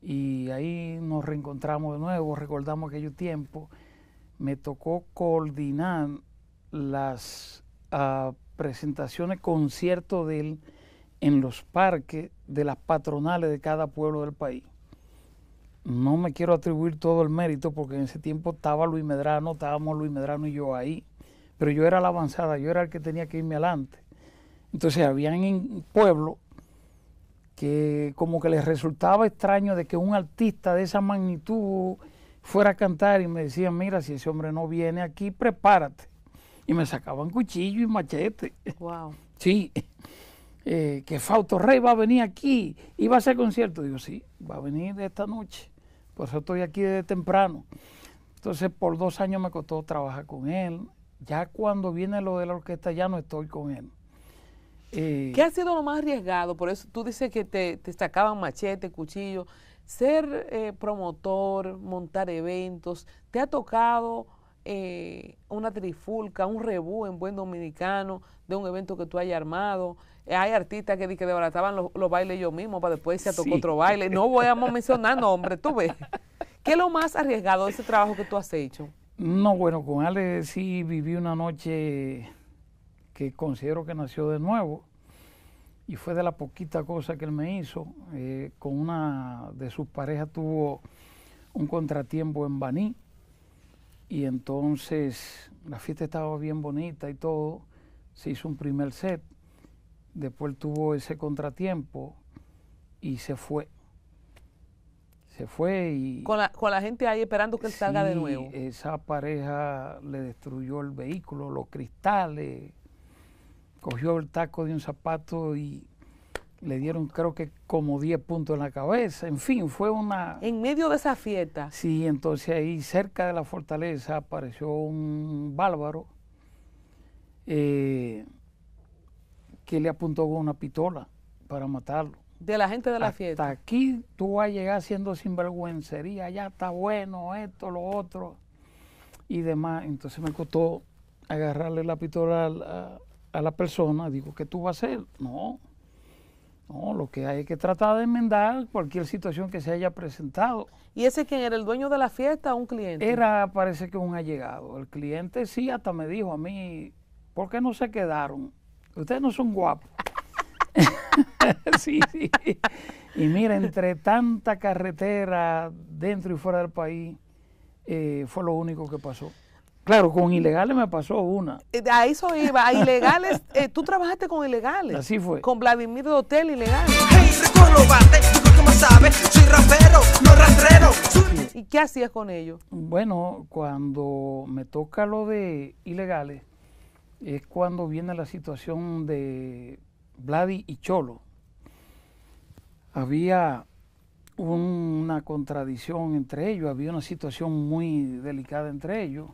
y ahí nos reencontramos de nuevo, recordamos aquellos tiempos. Me tocó coordinar las ah, presentaciones, conciertos de él en los parques de las patronales de cada pueblo del país. No me quiero atribuir todo el mérito porque en ese tiempo estaba Luis Medrano, estábamos Luis Medrano y yo ahí, pero yo era la avanzada, yo era el que tenía que irme adelante. Entonces habían en pueblo que como que les resultaba extraño de que un artista de esa magnitud fuera a cantar y me decían, mira, si ese hombre no viene aquí, prepárate. Y me sacaban cuchillo y machete. Wow. Sí. Eh, que Fausto Rey va a venir aquí y va a hacer concierto. Digo, sí, va a venir esta noche. Por eso estoy aquí desde temprano. Entonces, por dos años me costó trabajar con él. Ya cuando viene lo de la orquesta, ya no estoy con él. Eh, ¿Qué ha sido lo más arriesgado? Por eso tú dices que te, te sacaban machete, cuchillo. Ser eh, promotor, montar eventos, ¿te ha tocado eh, una trifulca, un rebú en buen dominicano de un evento que tú hayas armado? hay artistas que, que desbarataban los, bailes yo mismo para después se tocó otro baile. No voy a mencionar hombre, tú ves. ¿Qué es lo más arriesgado de ese trabajo que tú has hecho? No, bueno, con Ale sí viví una noche que considero que nació de nuevo y fue de la poquita cosa que él me hizo. Eh, con una de sus parejas tuvo un contratiempo en Baní y entonces la fiesta estaba bien bonita y todo. Se hizo un primer set, después tuvo ese contratiempo y se fue. Se fue y... Con la, gente ahí esperando que él salga de nuevo. Esa pareja le destruyó el vehículo, los cristales cogió el taco de un zapato y le dieron creo que como 10 puntos en la cabeza, en fin, fue una... En medio de esa fiesta. Sí, entonces ahí cerca de la fortaleza apareció un bárbaro eh, que le apuntó con una pistola para matarlo. De la gente de la Hasta fiesta. Aquí tú vas a llegar siendo sinvergüencería, ya está bueno, esto, lo otro y demás. Entonces me costó agarrarle la pistola al, a la persona, digo, ¿qué tú vas a hacer? No, no, lo que hay es que tratar de enmendar cualquier situación que se haya presentado. ¿Y ese quién era el dueño de la fiesta o un cliente? Era, parece que un allegado. El cliente sí hasta me dijo a mí, ¿por qué no se quedaron? Ustedes no son guapos. sí, sí. Y mira, entre tanta carretera dentro y fuera del país, eh, fue lo único que pasó. Claro, con ilegales me pasó una. A eso iba, a ilegales. Eh, tú trabajaste con ilegales. Así fue. Con Vladimir Hotel, ilegales. ¿Y qué hacías con ellos? Bueno, cuando me toca lo de ilegales, es cuando viene la situación de Vladi y Cholo. Había una contradicción entre ellos, había una situación muy delicada entre ellos.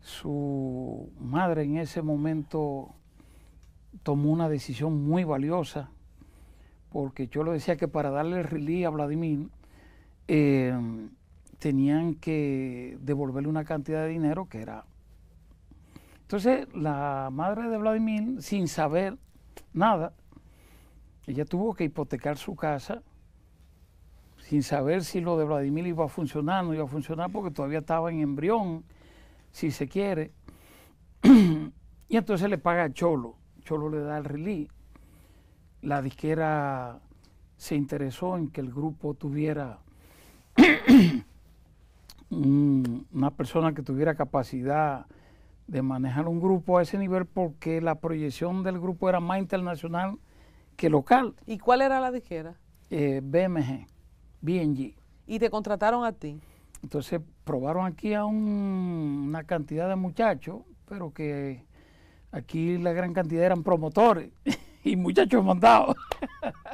Su madre en ese momento tomó una decisión muy valiosa, porque yo le decía que para darle relí a Vladimir, eh, tenían que devolverle una cantidad de dinero que era... Entonces la madre de Vladimir, sin saber nada, ella tuvo que hipotecar su casa, sin saber si lo de Vladimir iba a funcionar, no iba a funcionar, porque todavía estaba en embrión si se quiere. y entonces le paga a Cholo. Cholo le da el relí, La disquera se interesó en que el grupo tuviera una persona que tuviera capacidad de manejar un grupo a ese nivel porque la proyección del grupo era más internacional que local. ¿Y cuál era la disquera? Eh, BMG, BNG. ¿Y te contrataron a ti? Entonces probaron aquí a una cantidad de muchachos, pero que aquí la gran cantidad eran promotores y muchachos mandados.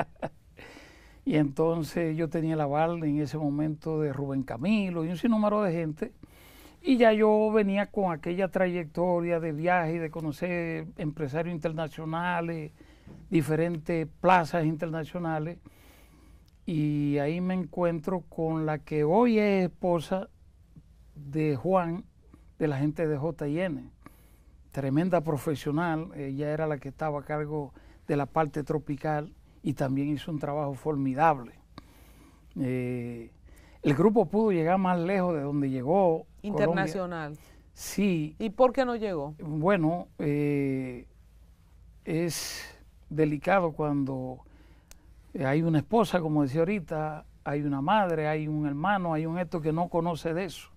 y entonces yo tenía el aval en ese momento de Rubén Camilo y un sinnúmero de gente. Y ya yo venía con aquella trayectoria de viaje, de conocer empresarios internacionales, diferentes plazas internacionales y ahí me encuentro con la que hoy es esposa de Juan, de la gente de JN. Tremenda profesional, ella era la que estaba a cargo de la parte tropical y también hizo un trabajo formidable. Eh, el grupo pudo llegar más lejos de donde llegó. Internacional. Sí. ¿Y por qué no llegó? Bueno, eh, es delicado cuando eh, hay una esposa, como decía ahorita, hay una madre, hay un hermano, hay un esto que no conoce de eso.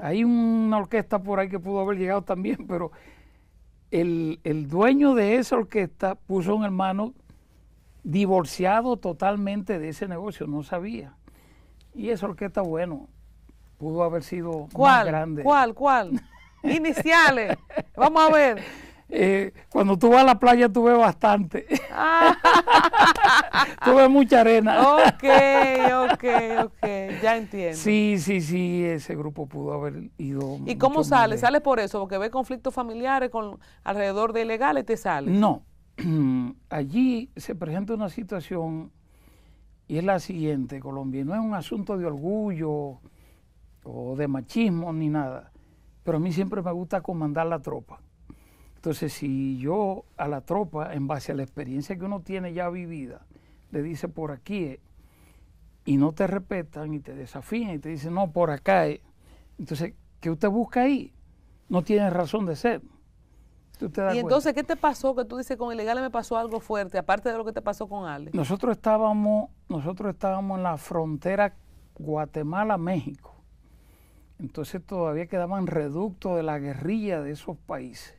Hay una orquesta por ahí que pudo haber llegado también, pero el, dueño de esa orquesta puso un hermano divorciado totalmente de ese negocio, no sabía. Y esa orquesta, bueno, pudo haber sido ¿Cuál? grande. ¿Cuál? ¿Cuál? Iniciales. Vamos a ver. Eh, cuando tú vas a la playa tú ves bastante. Ah. Tuve ves mucha arena. Ok, ok, ok, ya entiendo. Sí, sí, sí, ese grupo pudo haber ido. ¿Y cómo sale? ¿Sale por eso? Porque ve conflictos familiares con alrededor de ilegales, ¿te sale? No, allí se presenta una situación y es la siguiente, Colombia, no es un asunto de orgullo o de machismo ni nada, pero a mí siempre me gusta comandar la tropa. Entonces, si yo a la tropa, en base a la experiencia que uno tiene ya vivida, le dice por aquí eh", y no te respetan y te desafían y te dicen no, por acá es, eh". entonces, ¿qué usted busca ahí? No tiene razón de ser. y entonces, ¿qué te pasó? Que tú dices, con Ilegales me pasó algo fuerte, aparte de lo que te pasó con Ale. Nosotros estábamos, nosotros estábamos en la frontera Guatemala-México. Entonces todavía quedaban reductos de la guerrilla de esos países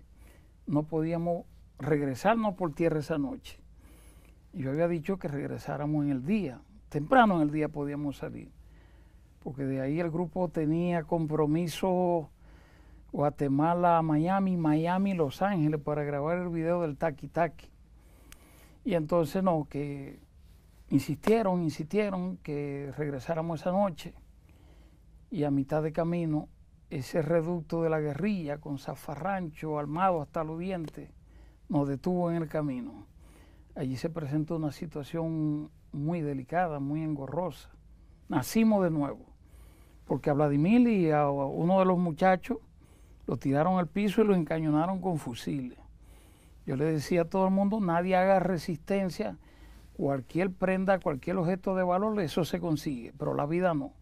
no podíamos regresarnos por tierra esa noche. Yo había dicho que regresáramos en el día, temprano en el día podíamos salir, porque de ahí el grupo tenía compromiso Guatemala, Miami, Miami, Los Ángeles para grabar el video del Taki Taki. Y entonces no, que insistieron, insistieron que regresáramos esa noche. Y a mitad de camino ese reducto de la guerrilla con zafarrancho armado hasta los dientes nos detuvo en el camino. Allí se presentó una situación muy delicada, muy engorrosa. Nacimos de nuevo, porque a Vladimir y a uno de los muchachos lo tiraron al piso y lo encañonaron con fusiles. Yo le decía a todo el mundo, nadie haga resistencia, cualquier prenda, cualquier objeto de valor, eso se consigue, pero la vida no.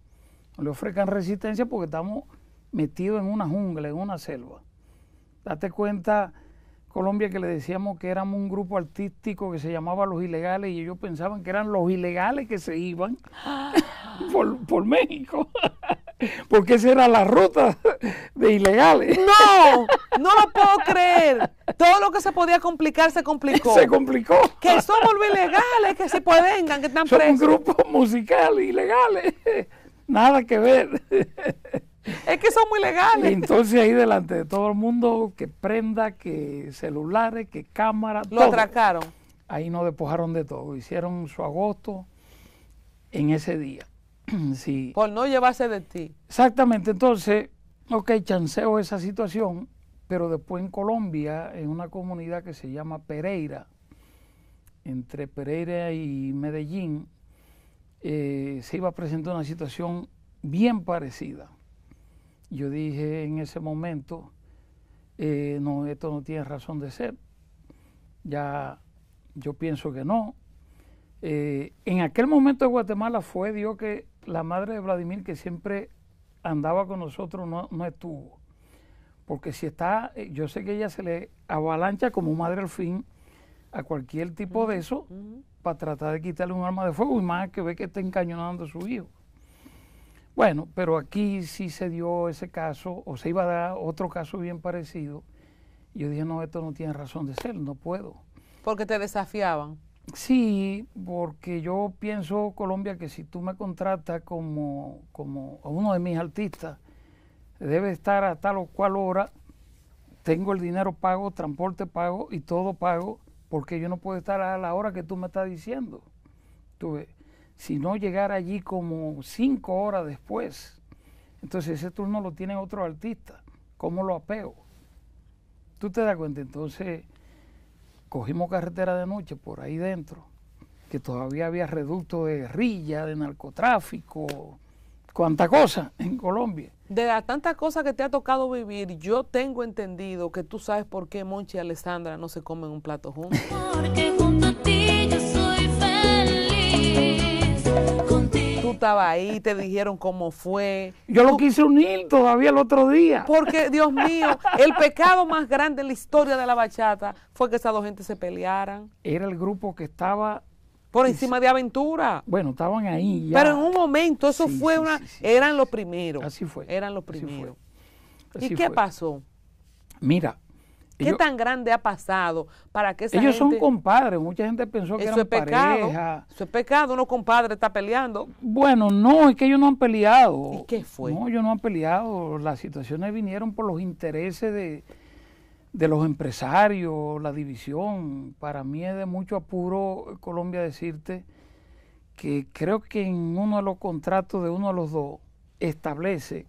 No le ofrezcan resistencia porque estamos metido en una jungla, en una selva. Date cuenta, Colombia, que le decíamos que éramos un grupo artístico que se llamaba Los Ilegales y ellos pensaban que eran los ilegales que se iban por, México. porque esa era la ruta de ilegales. No, no lo puedo creer. Todo lo que se podía complicar se complicó. Se complicó. Que somos los ilegales, que se pueden, que están Somos presos. un grupo musicales ilegales. Nada que ver. Es que son muy legales. entonces ahí delante de todo el mundo, que prenda, que celulares, que cámara. Lo atracaron. Ahí nos despojaron de todo. Hicieron su agosto en ese día. sí. Por no llevarse de ti. Exactamente. Entonces, ok, chanceo esa situación, pero después en Colombia, en una comunidad que se llama Pereira, entre Pereira y Medellín, eh, se iba a presentar una situación bien parecida yo dije en ese momento, eh, no, esto no tiene razón de ser, ya yo pienso que no. Eh, en aquel momento de Guatemala fue Dios que la madre de Vladimir, que siempre andaba con nosotros, no, estuvo. Porque si está, eh, yo sé que ella se le avalancha como madre al fin a cualquier tipo de eso para tratar de quitarle un arma de fuego y más que ve que está encañonando a su hijo. Bueno, pero aquí sí se dio ese caso, o se iba a dar otro caso bien parecido. Yo dije, no, esto no tiene razón de ser, no puedo. Porque te desafiaban. Sí, porque yo pienso, Colombia, que si tú me contratas como, como uno de mis artistas, debe estar a tal o cual hora, tengo el dinero pago, transporte pago y todo pago, porque yo no puedo estar a la hora que tú me estás diciendo. Tú si no llegar allí como cinco horas después. Entonces ese turno lo tiene otro artista. ¿Cómo lo apego? Tú te das cuenta, entonces cogimos carretera de noche por ahí dentro, que todavía había reducto de guerrilla, de narcotráfico, cuánta cosa en Colombia. De las tantas cosas que te ha tocado vivir, yo tengo entendido que tú sabes por qué Monchi y Alessandra no se comen un plato juntos. Porque junto estaba ahí, te dijeron cómo fue. Yo lo quise unir todavía el otro día. Porque, Dios mío, el pecado más grande en la historia de la bachata fue que esas dos gentes se pelearan. Era el grupo que estaba por encima de aventura. Bueno, estaban ahí. Pero en un momento, eso fue una. eran los primeros. Así fue. Eran los primeros. ¿Y qué pasó? Mira, ¿Qué tan grande ha pasado para que esa Ellos son compadres, mucha gente pensó que eso eran es pecado, pareja. Eso es pecado, uno compadre está peleando. Bueno, no, es que ellos no han peleado. ¿Y qué fue? No, ellos no han peleado, las situaciones vinieron por los intereses de, de los empresarios, la división. Para mí es de mucho apuro, Colombia, decirte que creo que en uno de los contratos de uno de los dos establece,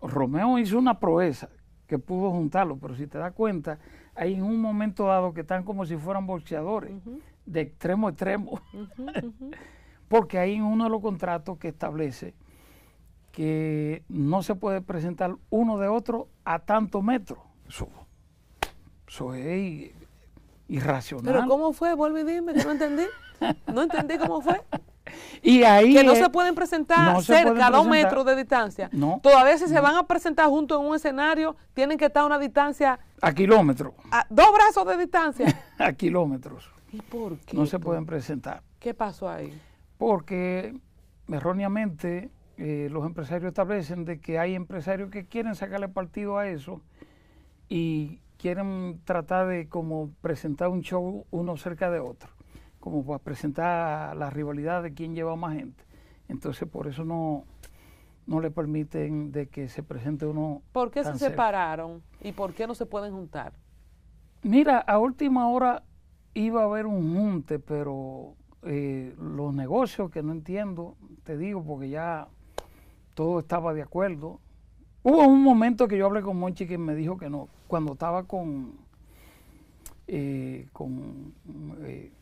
Romeo hizo una proeza que pudo juntarlo, pero si te das cuenta, hay en un momento dado que están como si fueran boxeadores, de extremo a extremo, porque hay uno de los contratos que establece que no se puede presentar uno de otro a tanto metro. Eso, eso es irracional. Pero ¿cómo fue? Vuelve y dime, que no entendí. No entendí cómo fue. Y ahí que no se pueden presentar cerca, dos metros de distancia. Todavía si se van a presentar juntos en un escenario, tienen que estar a una distancia... A kilómetros. A dos brazos de distancia. a kilómetros. ¿Y por qué? No se pues? pueden presentar. ¿Qué pasó ahí? Porque erróneamente eh, los empresarios establecen de que hay empresarios que quieren sacarle partido a eso y quieren tratar de como presentar un show uno cerca de otro como para presentar la rivalidad de quién lleva más gente. Entonces por eso no, no le permiten de que se presente uno. ¿Por qué se separaron y por qué no se pueden juntar? Mira, a última hora iba a haber un junte, pero eh, los negocios que no entiendo, te digo porque ya todo estaba de acuerdo. Hubo un momento que yo hablé con Monchi que me dijo que no, cuando estaba con, eh, con eh,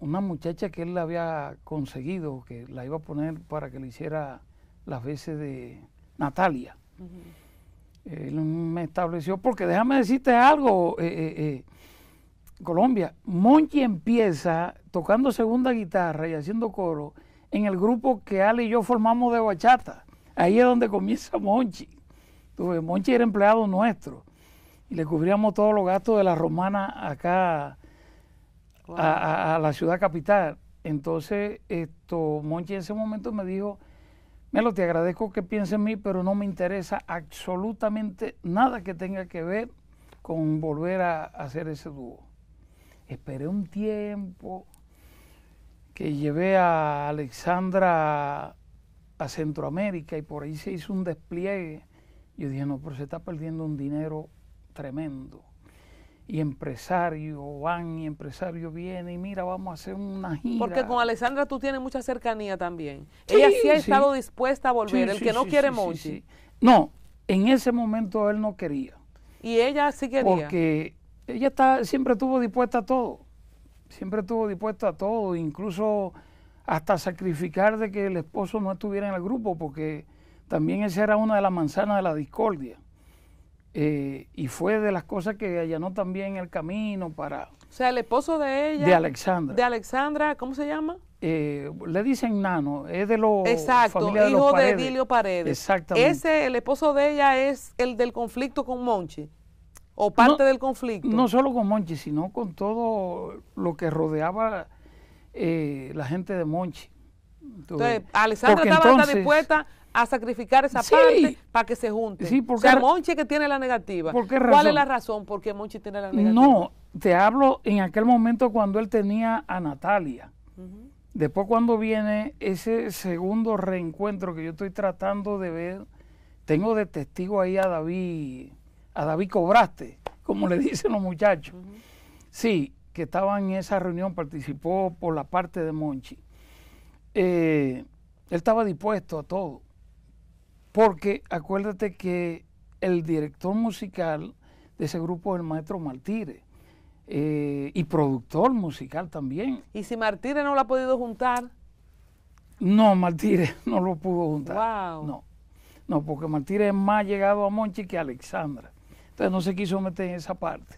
una muchacha que él había conseguido, que la iba a poner para que le hiciera las veces de Natalia. Él me estableció, porque déjame decirte algo, eh, eh, eh, Colombia, Monchi empieza tocando segunda guitarra y haciendo coro en el grupo que Ale y yo formamos de bachata. Ahí es donde comienza Monchi. Monchi era empleado nuestro y le cubríamos todos los gastos de la romana acá a, la ciudad capital. Entonces, esto, Monchi en ese momento me dijo, Melo, te agradezco que pienses en mí, pero no me interesa absolutamente nada que tenga que ver con volver a, a hacer ese dúo. Esperé un tiempo que llevé a Alexandra a Centroamérica y por ahí se hizo un despliegue. Yo dije, no, pero se está perdiendo un dinero tremendo y empresario van y empresario viene y mira, vamos a hacer una gira. Porque con Alessandra tú tienes mucha cercanía también. Ella sí ha estado dispuesta a volver, el que no quiere mucho No, en ese momento él no quería. Y ella sí quería. Porque ella está, siempre estuvo dispuesta a todo. Siempre estuvo dispuesta a todo, incluso hasta sacrificar de que el esposo no estuviera en el grupo, porque también esa era una de las manzanas de la discordia. Eh, y fue de las cosas que allanó también el camino para... O sea, el esposo de ella... De Alexandra. De Alexandra, ¿cómo se llama? Eh, le dicen Nano, es de los... Exacto, hijo de, Paredes. Edilio Paredes. Ese, el esposo de ella es el del conflicto con Monchi, o parte del conflicto. No solo con Monchi, sino con todo lo que rodeaba eh, la gente de Monchi. Entonces, Alexandra estaba dispuesta a sacrificar esa parte para que se junte Sí, porque Monchi que tiene la negativa. ¿Cuál es la razón por qué Monchi tiene la negativa? No, te hablo en aquel momento cuando él tenía a Natalia. Después cuando viene ese segundo reencuentro que yo estoy tratando de ver, tengo de testigo ahí a David, a David Cobraste, como le dicen los muchachos. Sí, que estaba en esa reunión, participó por la parte de Monchi. Eh, él estaba dispuesto a todo porque acuérdate que el director musical de ese grupo es el maestro Martire. Eh, y productor musical también. ¿Y si Martínez no lo ha podido juntar? No, Martínez no lo pudo juntar. Wow. No, no, porque Martínez es más llegado a Monchi que a Alexandra. Entonces no se quiso meter en esa parte.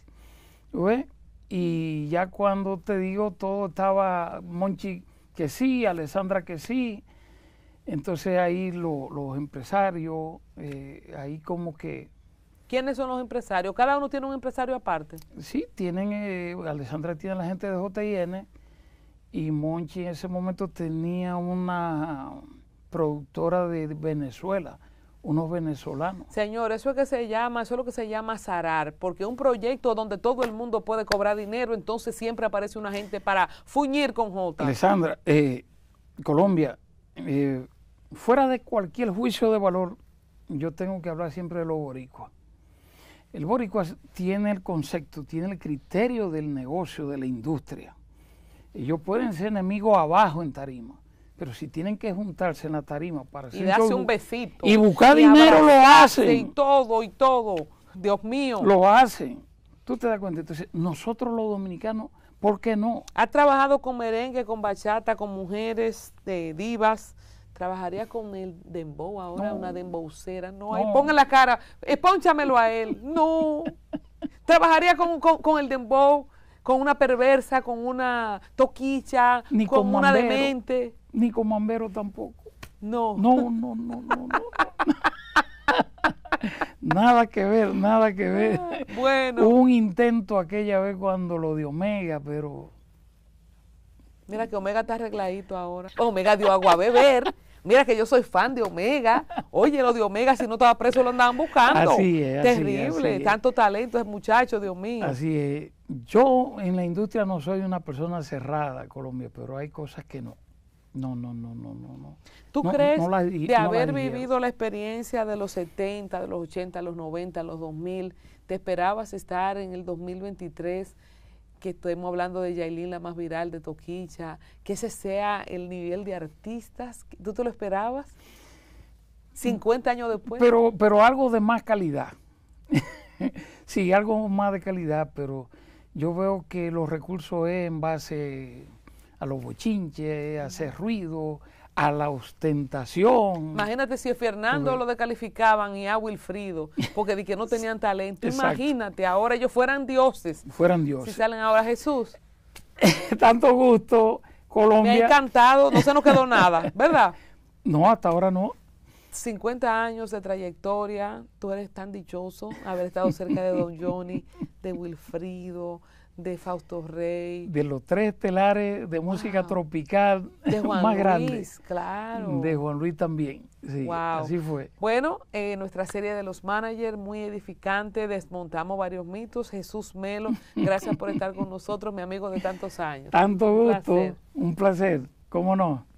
Y ya cuando te digo, todo estaba Monchi que sí, Alexandra que sí, entonces ahí los empresarios, eh, ahí como que... ¿Quiénes son los empresarios? ¿Cada uno tiene un empresario aparte? Sí, tienen, eh, Alessandra tiene la gente de JN y Monchi en ese momento tenía una productora de Venezuela, unos venezolanos. Señor, eso es que se llama, eso es lo que se llama zarar, porque un proyecto donde todo el mundo puede cobrar dinero, entonces siempre aparece una gente para fuñir con J. Alessandra, eh, Colombia, eh, fuera de cualquier juicio de valor, yo tengo que hablar siempre de los boricuas. El boricua tiene el concepto, tiene el criterio del negocio, de la industria. Ellos pueden ser enemigos abajo en tarima, pero si tienen que juntarse en la tarima para y darse un besito y buscar dinero lo hacen y todo y todo, Dios mío, lo hacen. Tú te das cuenta, entonces nosotros los dominicanos, ¿por qué no? Ha trabajado con merengue, con bachata, con mujeres de divas trabajaría con el dembow ahora, una dembowcera. No, ponga la cara, espónchamelo a él. No. trabajaría con, con, el dembow, con una perversa, con una toquicha, con, una demente. Ni con mambero tampoco. No. No, no, no, no, nada que ver, nada que ver. Ah, bueno. Hubo un intento aquella vez cuando lo dio Omega, pero. Mira que Omega está arregladito ahora. Omega dio agua a beber. Mira que yo soy fan de Omega. Oye, lo de Omega, si no estaba preso, lo andaban buscando. Así es. Terrible. Tanto talento es muchacho, Dios mío. Así es. Yo en la industria no soy una persona cerrada, Colombia, pero hay cosas que no. No, no, no, no, no. ¿Tú crees de haber vivido la experiencia de los 70, de los 80, los 90, los 2000, te esperabas estar en el 2023 que estemos hablando de Yailin, la más viral, de Toquicha, que ese sea el nivel de artistas. ¿Tú te lo esperabas? 50 años después. Pero, pero algo de más calidad. sí, algo más de calidad, pero yo veo que los recursos es en base a los bochinches, a hacer ruido, a la ostentación. Imagínate si a Fernando lo descalificaban y a Wilfrido, porque de que no tenían talento. Imagínate, ahora ellos fueran dioses. Fueran dioses. Si salen ahora Jesús. Tanto gusto, Colombia. Me encantado, no se nos quedó nada, ¿verdad? No, hasta ahora no. 50 años de trayectoria, tú eres tan dichoso haber estado cerca de Don Johnny, de Wilfrido, de Fausto Rey. De los tres estelares de música tropical de Juan Luis, Claro. De Juan Luis también. Así fue. Bueno, eh, nuestra serie de los managers, muy edificante. Desmontamos varios mitos. Jesús Melo, gracias por estar con nosotros, mi amigo de tantos años. Tanto gusto. Un placer. ¿Cómo no?